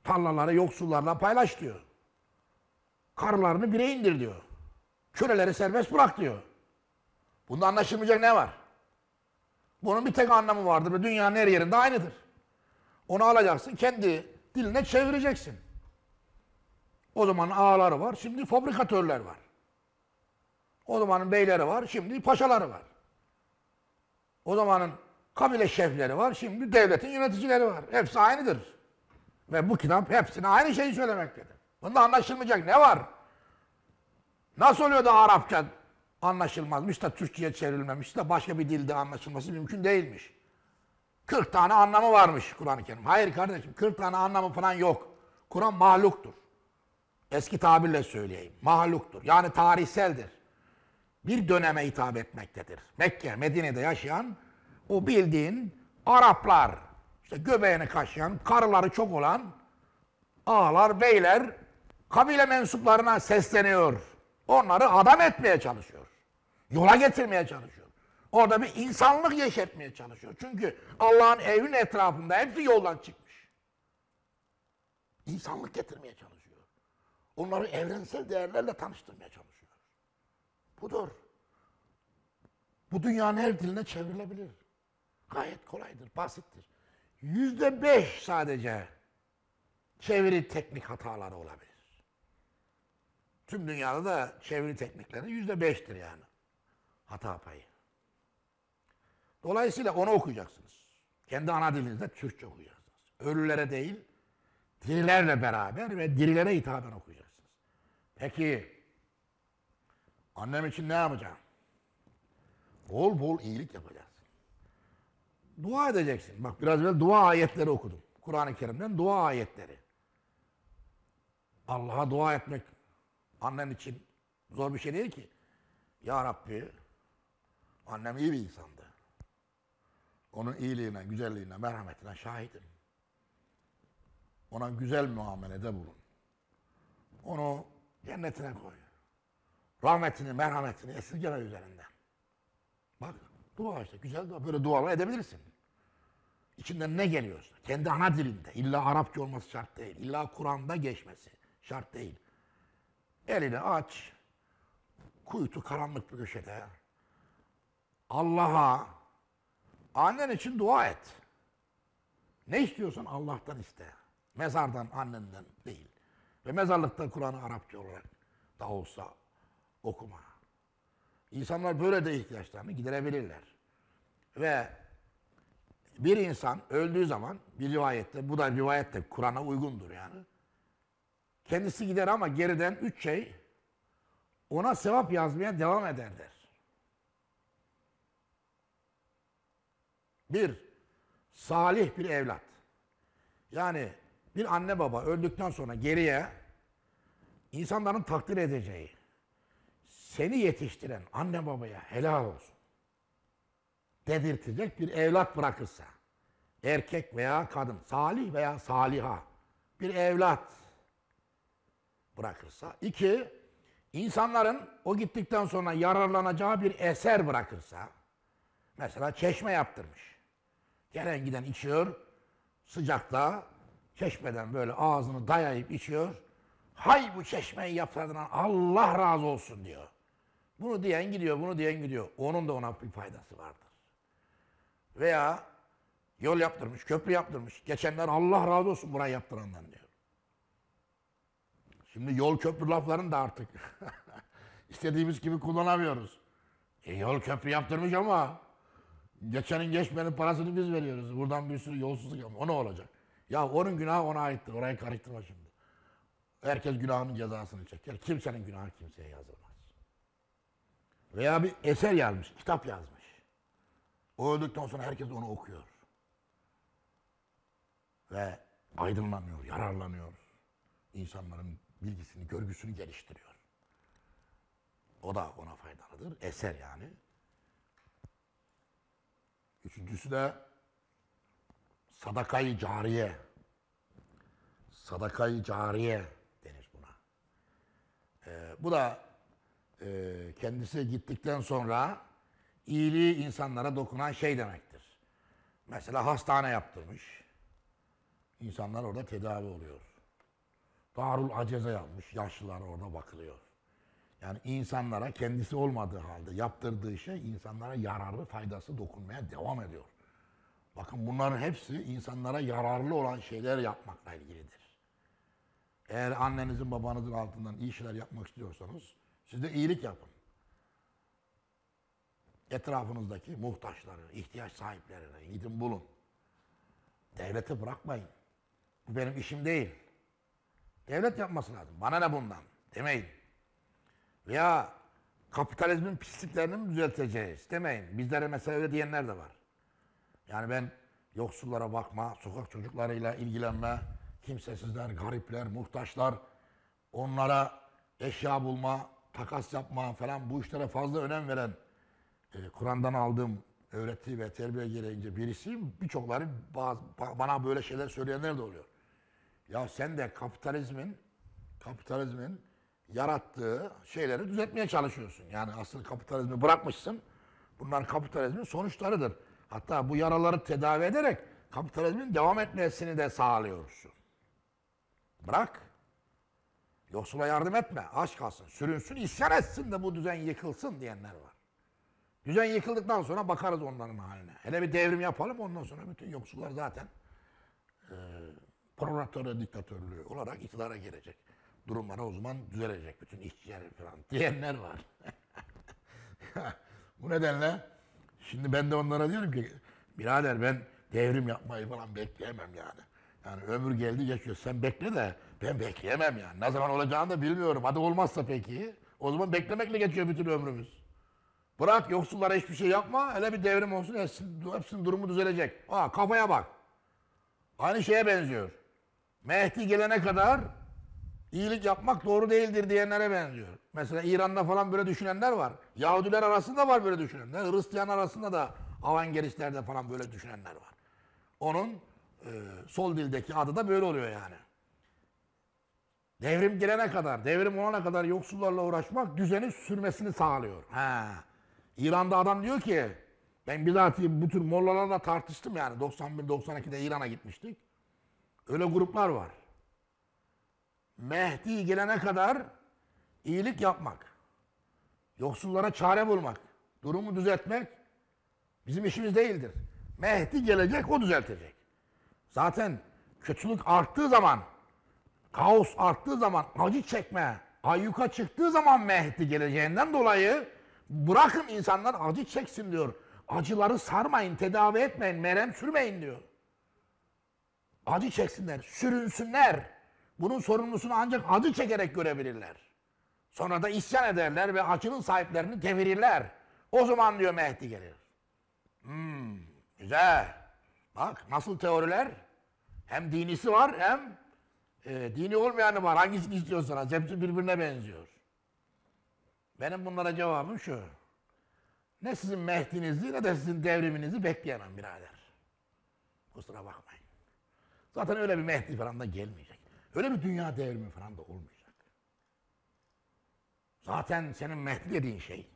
Tarlaları yoksullarla paylaş diyor. Karlarını bire indir diyor. Köleleri serbest bırak diyor. Bunda anlaşılmayacak ne var? Bunun bir tek anlamı vardır ve dünyanın her yerinde aynıdır. Onu alacaksın, kendi diline çevireceksin. O zaman ağaları var, şimdi fabrikatörler var. O zamanın beyleri var, şimdi paşaları var. O zamanın kabile şefleri var, şimdi devletin yöneticileri var. Hepsi aynıdır. Ve bu kitap hepsine aynı şeyi söylemektedir. Bunda anlaşılmayacak ne var? Nasıl oluyor da Arapça anlaşılmazmış da Türkçe'ye çevrilmemiş de başka bir dilde anlaşılması mümkün değilmiş. 40 tane anlamı varmış Kur'an-ı Kerim. Hayır kardeşim 40 tane anlamı falan yok. Kur'an mahluktur. Eski tabirle söyleyeyim. Mahluktur. Yani tarihseldir. Bir döneme hitap etmektedir. Mekke, Medine'de yaşayan o bildiğin Araplar, işte göbeğini kaşıyan, karıları çok olan ağalar, beyler kabile mensuplarına sesleniyor. Onları adam etmeye çalışıyor. Yola getirmeye çalışıyor. Orada bir insanlık yeşertmeye çalışıyor. Çünkü Allah'ın evin etrafında hepsi yoldan çıkmış. İnsanlık getirmeye çalışıyor. Onları evrensel değerlerle tanıştırmaya çalışıyor. Budur. Bu dünyanın her diline çevrilebilir. Gayet kolaydır, basittir yüzde beş sadece çeviri teknik hataları olabilir. Tüm dünyada da çeviri tekniklerinin yüzde beştir yani hata payı. Dolayısıyla onu okuyacaksınız. Kendi ana dilinizde Türkçe okuyacaksınız. Ölülere değil, dirilerle beraber ve dirilere hitaben okuyacaksınız. Peki, annem için ne yapacağım? Bol bol iyilik yapacağım. Dua edeceksin. Bak biraz evvel dua ayetleri okudum. Kur'an-ı Kerim'den dua ayetleri. Allah'a dua etmek annen için zor bir şey değil ki. Ya Rabbi annem iyi bir insandı. Onun iyiliğine, güzelliğine, merhametine şahidim. Ona güzel muamelede bulun. Onu cennetine koy. Rahmetini, merhametini esirgeme üzerinden. Bak Dua işte güzel dua. Böyle dualar edebilirsin. İçinden ne geliyorsa. Kendi ana dilinde. İlla Arapça olması şart değil. İlla Kur'an'da geçmesi şart değil. Elini aç. Kuytu karanlık bir köşede. Allah'a annen için dua et. Ne istiyorsan Allah'tan iste. Mezardan, annenden değil. Ve mezarlıkta Kur'an'ı Arapça olarak da olsa okuma. İnsanlar böyle de ihtiyaçlarını giderebilirler. Ve bir insan öldüğü zaman bir rivayette, bu da rivayette Kur'an'a uygundur yani. Kendisi gider ama geriden üç şey ona sevap yazmaya devam eder der. Bir, salih bir evlat. Yani bir anne baba öldükten sonra geriye insanların takdir edeceği, seni yetiştiren anne babaya helal olsun dedirtecek bir evlat bırakırsa erkek veya kadın, salih veya saliha bir evlat bırakırsa. iki insanların o gittikten sonra yararlanacağı bir eser bırakırsa. Mesela çeşme yaptırmış. Gelen giden içiyor, sıcakta çeşmeden böyle ağzını dayayıp içiyor. Hay bu çeşmeyi yaptırdığına Allah razı olsun diyor. Bunu diyen gidiyor, bunu diyen gidiyor. Onun da ona bir faydası vardır. Veya yol yaptırmış, köprü yaptırmış. Geçenler Allah razı olsun burayı yaptıranlar diyor. Şimdi yol köprü laflarını da artık istediğimiz gibi kullanamıyoruz. E yol köprü yaptırmış ama geçenin geçmenin parasını biz veriyoruz. Buradan bir sürü yolsuzluk yapmış. O ne olacak? Ya onun günahı ona aittir. Orayı karıştırma şimdi. Herkes günahının cezasını çeker. Kimsenin günahı kimseye yazılır. Veya bir eser yazmış, kitap yazmış. O öldükten sonra herkes onu okuyor. Ve aydınlanıyor, yararlanıyor. İnsanların bilgisini, görgüsünü geliştiriyor. O da ona faydalıdır. Eser yani. Üçüncüsü de sadakayı cariye. Sadakayı cariye denir buna. Ee, bu da e, kendisi gittikten sonra iyiliği insanlara dokunan şey demektir. Mesela hastane yaptırmış. İnsanlar orada tedavi oluyor. Darul Aceze yapmış. Yaşlılar orada bakılıyor. Yani insanlara kendisi olmadığı halde yaptırdığı şey insanlara yararlı faydası dokunmaya devam ediyor. Bakın bunların hepsi insanlara yararlı olan şeyler yapmakla ilgilidir. Eğer annenizin babanızın altından iyi şeyler yapmak istiyorsanız siz de iyilik yapın. Etrafınızdaki muhtaçları, ihtiyaç sahiplerine gidin bulun. Devleti bırakmayın. Bu benim işim değil. Devlet yapması lazım. Bana ne bundan demeyin. Veya kapitalizmin pisliklerini mi düzelteceğiz demeyin. Bizlere mesela öyle diyenler de var. Yani ben yoksullara bakma, sokak çocuklarıyla ilgilenme, kimsesizler, garipler, muhtaçlar, onlara eşya bulma, takas yapma falan bu işlere fazla önem veren e, Kur'an'dan aldığım öğreti ve terbiye gereğince birisiyim. Birçokları bazı, bana böyle şeyler söyleyenler de oluyor. Ya sen de kapitalizmin kapitalizmin yarattığı şeyleri düzeltmeye çalışıyorsun. Yani asıl kapitalizmi bırakmışsın. Bunlar kapitalizmin sonuçlarıdır. Hatta bu yaraları tedavi ederek kapitalizmin devam etmesini de sağlıyorsun. Bırak. Yoksula yardım etme. Aç kalsın, sürünsün, isyan etsin de bu düzen yıkılsın diyenler var. Düzen yıkıldıktan sonra bakarız onların haline. Hele bir devrim yapalım ondan sonra bütün yoksullar zaten e, proletara diktatörlüğü olarak iktidara girecek. Durumları o zaman düzelecek bütün işçiler falan diyenler var. bu nedenle şimdi ben de onlara diyorum ki birader ben devrim yapmayı falan bekleyemem yani. Yani ömür geldi geçiyor. Sen bekle de ben bekleyemem yani. Ne zaman olacağını da bilmiyorum. Hadi olmazsa peki. O zaman beklemekle geçiyor bütün ömrümüz. Bırak yoksullara hiçbir şey yapma. Hele bir devrim olsun hepsinin, hepsinin durumu düzelecek. Ha kafaya bak. Aynı şeye benziyor. Mehdi gelene kadar iyilik yapmak doğru değildir diyenlere benziyor. Mesela İran'da falan böyle düşünenler var. Yahudiler arasında var böyle düşünenler. Hristiyan arasında da avangelistlerde falan böyle düşünenler var. Onun e, sol dildeki adı da böyle oluyor yani. Devrim girene kadar, devrim olana kadar yoksullarla uğraşmak düzeni sürmesini sağlıyor. Ha. İran'da adam diyor ki ben bizatihi bu tür mollalarla tartıştım yani 91-92'de İran'a gitmiştik. Öyle gruplar var. Mehdi gelene kadar iyilik yapmak, yoksullara çare bulmak, durumu düzeltmek bizim işimiz değildir. Mehdi gelecek, o düzeltecek. Zaten kötülük arttığı zaman kaos arttığı zaman acı çekme, ayyuka çıktığı zaman Mehdi geleceğinden dolayı bırakın insanlar acı çeksin diyor. Acıları sarmayın, tedavi etmeyin, merem sürmeyin diyor. Acı çeksinler, sürünsünler. Bunun sorumlusunu ancak acı çekerek görebilirler. Sonra da isyan ederler ve acının sahiplerini devirirler. O zaman diyor Mehdi gelir. Hmm, güzel. Bak nasıl teoriler? Hem dinisi var hem e, dini olmayanı var. Hangisini istiyorsanız hepsi birbirine benziyor. Benim bunlara cevabım şu. Ne sizin mehdinizi ne de sizin devriminizi bekleyemem birader. Kusura bakmayın. Zaten öyle bir mehdi falan da gelmeyecek. Öyle bir dünya devrimi falan da olmayacak. Zaten senin mehdi dediğin şey,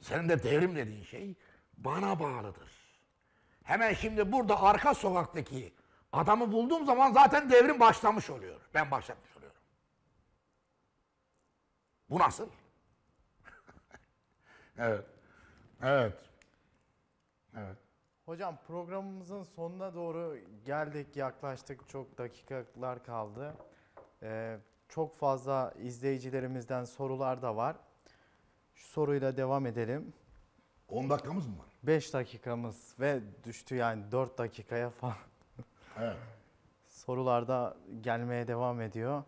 senin de devrim dediğin şey bana bağlıdır. Hemen şimdi burada arka sokaktaki Adamı bulduğum zaman zaten devrim başlamış oluyor. Ben başlatmış oluyorum. Bu nasıl? evet. Evet. Evet. Hocam programımızın sonuna doğru geldik, yaklaştık. Çok dakikalar kaldı. Ee, çok fazla izleyicilerimizden sorular da var. Şu soruyla devam edelim. 10 dakikamız mı var? 5 dakikamız ve düştü yani 4 dakikaya falan. Sorularda gelmeye devam ediyor.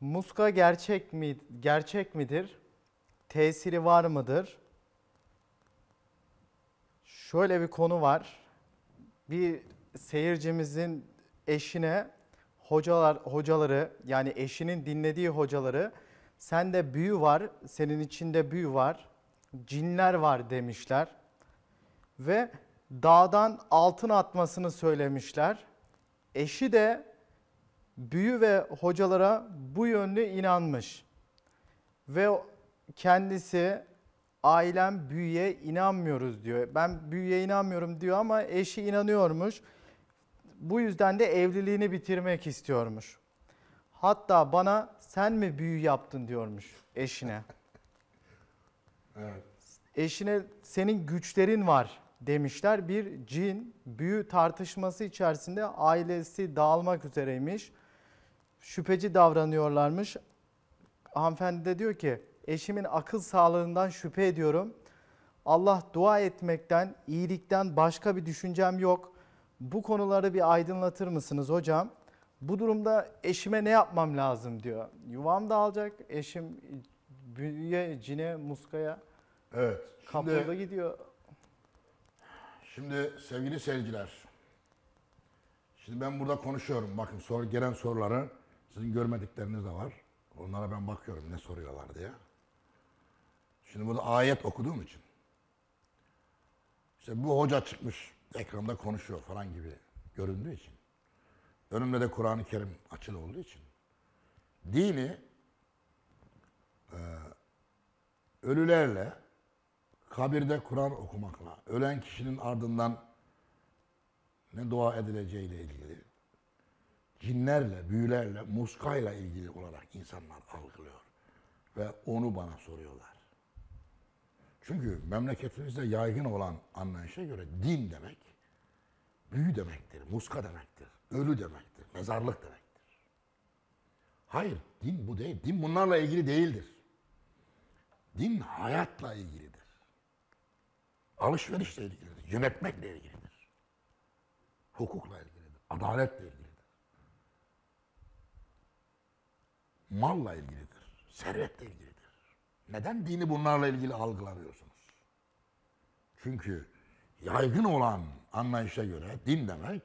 Muska gerçek mi gerçek midir? Tesiri var mıdır? Şöyle bir konu var. Bir seyircimizin eşine hocalar hocaları yani eşinin dinlediği hocaları sende büyü var, senin içinde büyü var, cinler var demişler. Ve dağdan altın atmasını söylemişler. Eşi de büyü ve hocalara bu yönlü inanmış. Ve kendisi ailem büyüye inanmıyoruz diyor. Ben büyüye inanmıyorum diyor ama eşi inanıyormuş. Bu yüzden de evliliğini bitirmek istiyormuş. Hatta bana sen mi büyü yaptın diyormuş eşine. Evet. Eşine senin güçlerin var demişler. Bir cin büyü tartışması içerisinde ailesi dağılmak üzereymiş. Şüpheci davranıyorlarmış. Hanımefendi de diyor ki eşimin akıl sağlığından şüphe ediyorum. Allah dua etmekten, iyilikten başka bir düşüncem yok. Bu konuları bir aydınlatır mısınız hocam? Bu durumda eşime ne yapmam lazım diyor. Yuvam dağılacak, eşim büyüye, cine, muskaya evet, kapıldı gidiyor. Şimdi sevgili seyirciler, şimdi ben burada konuşuyorum. Bakın soru, gelen soruları sizin görmedikleriniz de var. Onlara ben bakıyorum ne soruyorlar diye. Şimdi burada ayet okuduğum için. İşte bu hoca çıkmış ekranda konuşuyor falan gibi göründüğü için. Önümde de Kur'an-ı Kerim açılı olduğu için. Dini e, ölülerle kabirde Kur'an okumakla, ölen kişinin ardından ne dua edileceğiyle ilgili, cinlerle, büyülerle, muskayla ilgili olarak insanlar algılıyor. Ve onu bana soruyorlar. Çünkü memleketimizde yaygın olan anlayışa göre din demek, büyü demektir, muska demektir, ölü demektir, mezarlık demektir. Hayır, din bu değil. Din bunlarla ilgili değildir. Din hayatla ilgili Alışverişle ilgilidir, yönetmekle ilgilidir. Hukukla ilgilidir, adaletle ilgilidir. Malla ilgilidir, servetle ilgilidir. Neden dini bunlarla ilgili algılamıyorsunuz? Çünkü yaygın olan anlayışa göre din demek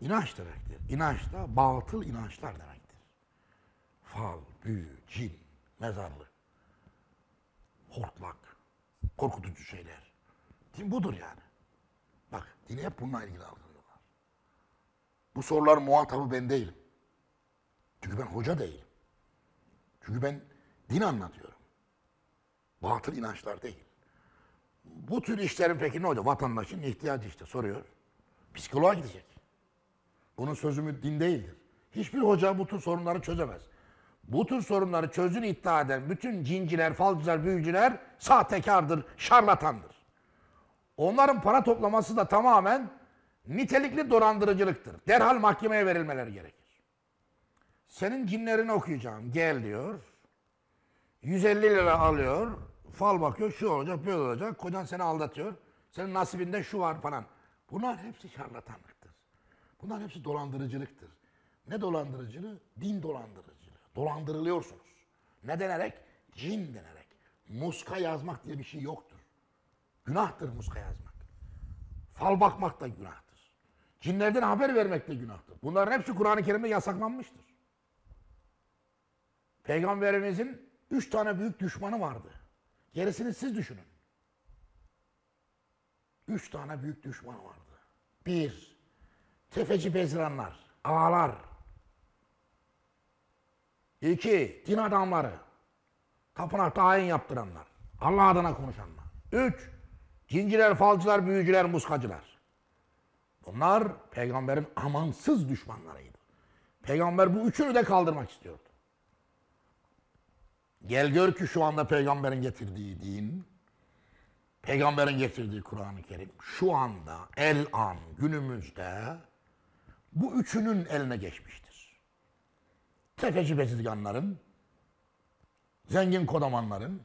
inanç demektir. İnanç da batıl inançlar demektir. Fal, büyü, cin, mezarlık, hortlak, korkutucu şeyler. Din budur yani. Bak dini hep bununla ilgili algılıyorlar. Bu sorular muhatabı ben değilim. Çünkü ben hoca değilim. Çünkü ben din anlatıyorum. Batıl inançlar değil. Bu tür işlerin peki ne olacak? Vatandaşın ihtiyacı işte soruyor. Psikoloğa gidecek. Bunun sözümü din değildir. Hiçbir hoca bu tür sorunları çözemez. Bu tür sorunları çözün iddia eden bütün cinciler, falcılar, büyücüler sahtekardır, şarlatandır. Onların para toplaması da tamamen nitelikli dolandırıcılıktır. Derhal mahkemeye verilmeleri gerekir. Senin cinlerini okuyacağım. Gel diyor. 150 lira alıyor. Fal bakıyor. Şu olacak, böyle olacak. Kocan seni aldatıyor. Senin nasibinde şu var falan. Bunlar hepsi şarlatanlıktır. Bunlar hepsi dolandırıcılıktır. Ne dolandırıcılığı? Din dolandırıcılığı. Dolandırılıyorsunuz. Ne denerek? Cin denerek. Muska yazmak diye bir şey yok. Günahtır muska yazmak. Fal bakmak da günahtır. Cinlerden haber vermek de günahtır. Bunların hepsi Kur'an-ı Kerim'de yasaklanmıştır. Peygamberimizin üç tane büyük düşmanı vardı. Gerisini siz düşünün. Üç tane büyük düşmanı vardı. Bir, tefeci bezranlar, ağalar. İki, din adamları, tapınakta ayin yaptıranlar, Allah adına konuşanlar. Üç, Cinciler, falcılar, büyücüler, muskacılar. Bunlar peygamberin amansız düşmanlarıydı. Peygamber bu üçünü de kaldırmak istiyordu. Gel gör ki şu anda peygamberin getirdiği din, peygamberin getirdiği Kur'an-ı Kerim şu anda, el an, günümüzde bu üçünün eline geçmiştir. Tefeci bezirganların, zengin kodamanların,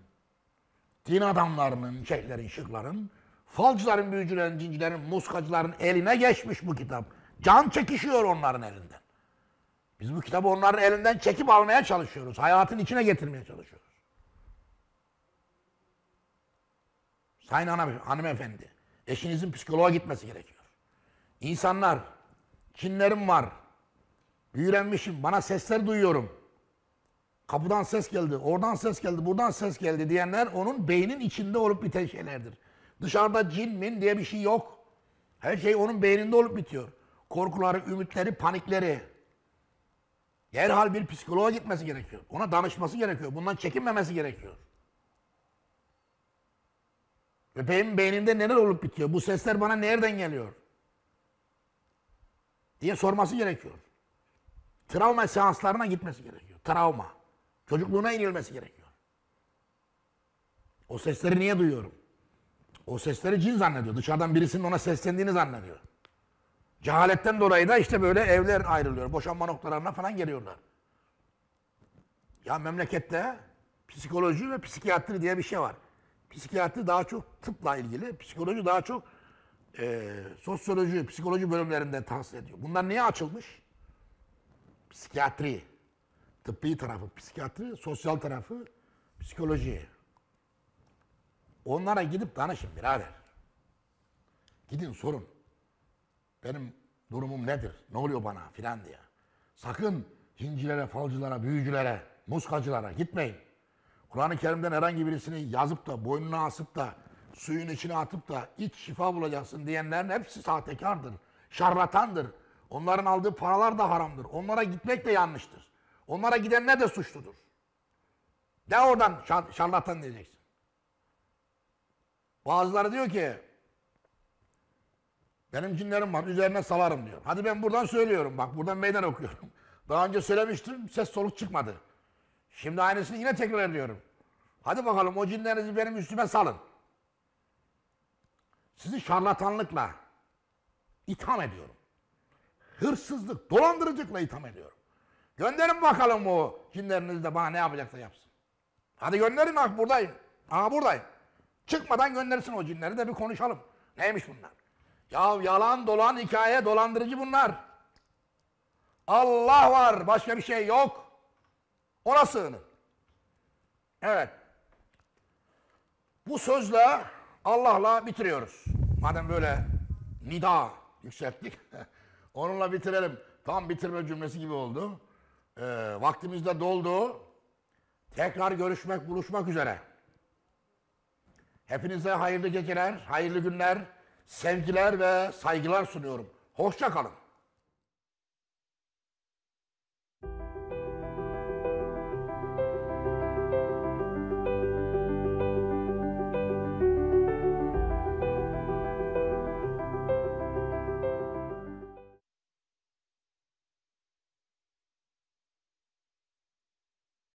din adamlarının, şeylerin, şıkların, falcıların, büyücülerin, cincilerin, muskacıların eline geçmiş bu kitap. Can çekişiyor onların elinden. Biz bu kitabı onların elinden çekip almaya çalışıyoruz. Hayatın içine getirmeye çalışıyoruz. Sayın hanım, hanımefendi, eşinizin psikoloğa gitmesi gerekiyor. İnsanlar, cinlerim var, büyülenmişim, bana sesler duyuyorum.'' kapıdan ses geldi, oradan ses geldi, buradan ses geldi diyenler onun beynin içinde olup biten şeylerdir. Dışarıda cin min diye bir şey yok. Her şey onun beyninde olup bitiyor. Korkuları, ümitleri, panikleri. Derhal bir psikoloğa gitmesi gerekiyor. Ona danışması gerekiyor. Bundan çekinmemesi gerekiyor. Ve benim beynimde neler olup bitiyor? Bu sesler bana nereden geliyor? Diye sorması gerekiyor. Travma seanslarına gitmesi gerekiyor. Travma. Çocukluğuna inilmesi gerekiyor. O sesleri niye duyuyorum? O sesleri cin zannediyor. Dışarıdan birisinin ona seslendiğini zannediyor. Cehaletten dolayı da işte böyle evler ayrılıyor. Boşanma noktalarına falan geliyorlar. Ya memlekette psikoloji ve psikiyatri diye bir şey var. Psikiyatri daha çok tıpla ilgili, psikoloji daha çok e, sosyoloji, psikoloji bölümlerinde tahsil ediyor. Bunlar niye açılmış? Psikiyatri tıbbi tarafı psikiyatri, sosyal tarafı psikoloji. Onlara gidip danışın birader. Gidin sorun. Benim durumum nedir? Ne oluyor bana? Filan diye. Sakın cincilere, falcılara, büyücülere, muskacılara gitmeyin. Kur'an-ı Kerim'den herhangi birisini yazıp da, boynuna asıp da, suyun içine atıp da iç şifa bulacaksın diyenlerin hepsi sahtekardır, şarlatandır. Onların aldığı paralar da haramdır. Onlara gitmek de yanlıştır. Onlara gidenler de suçludur. De oradan şarlatan diyeceksin. Bazıları diyor ki benim cinlerim var üzerine salarım diyor. Hadi ben buradan söylüyorum bak buradan meydan okuyorum. Daha önce söylemiştim ses soluk çıkmadı. Şimdi aynısını yine tekrar ediyorum. Hadi bakalım o cinlerinizi benim üstüme salın. Sizi şarlatanlıkla itham ediyorum. Hırsızlık, dolandırıcılıkla itham ediyorum. Gönderin bakalım o cinlerinizi de bana ne yapacaksa yapsın. Hadi gönderin bak buradayım. Aha buradayım. Çıkmadan göndersin o cinleri de bir konuşalım. Neymiş bunlar? Ya yalan dolan hikaye dolandırıcı bunlar. Allah var başka bir şey yok. Ona sığının. Evet. Bu sözle Allah'la bitiriyoruz. Madem böyle nida yükselttik. Onunla bitirelim. Tam bitirme cümlesi gibi oldu e, vaktimiz de doldu. Tekrar görüşmek, buluşmak üzere. Hepinize hayırlı geceler, hayırlı günler, sevgiler ve saygılar sunuyorum. Hoşça kalın.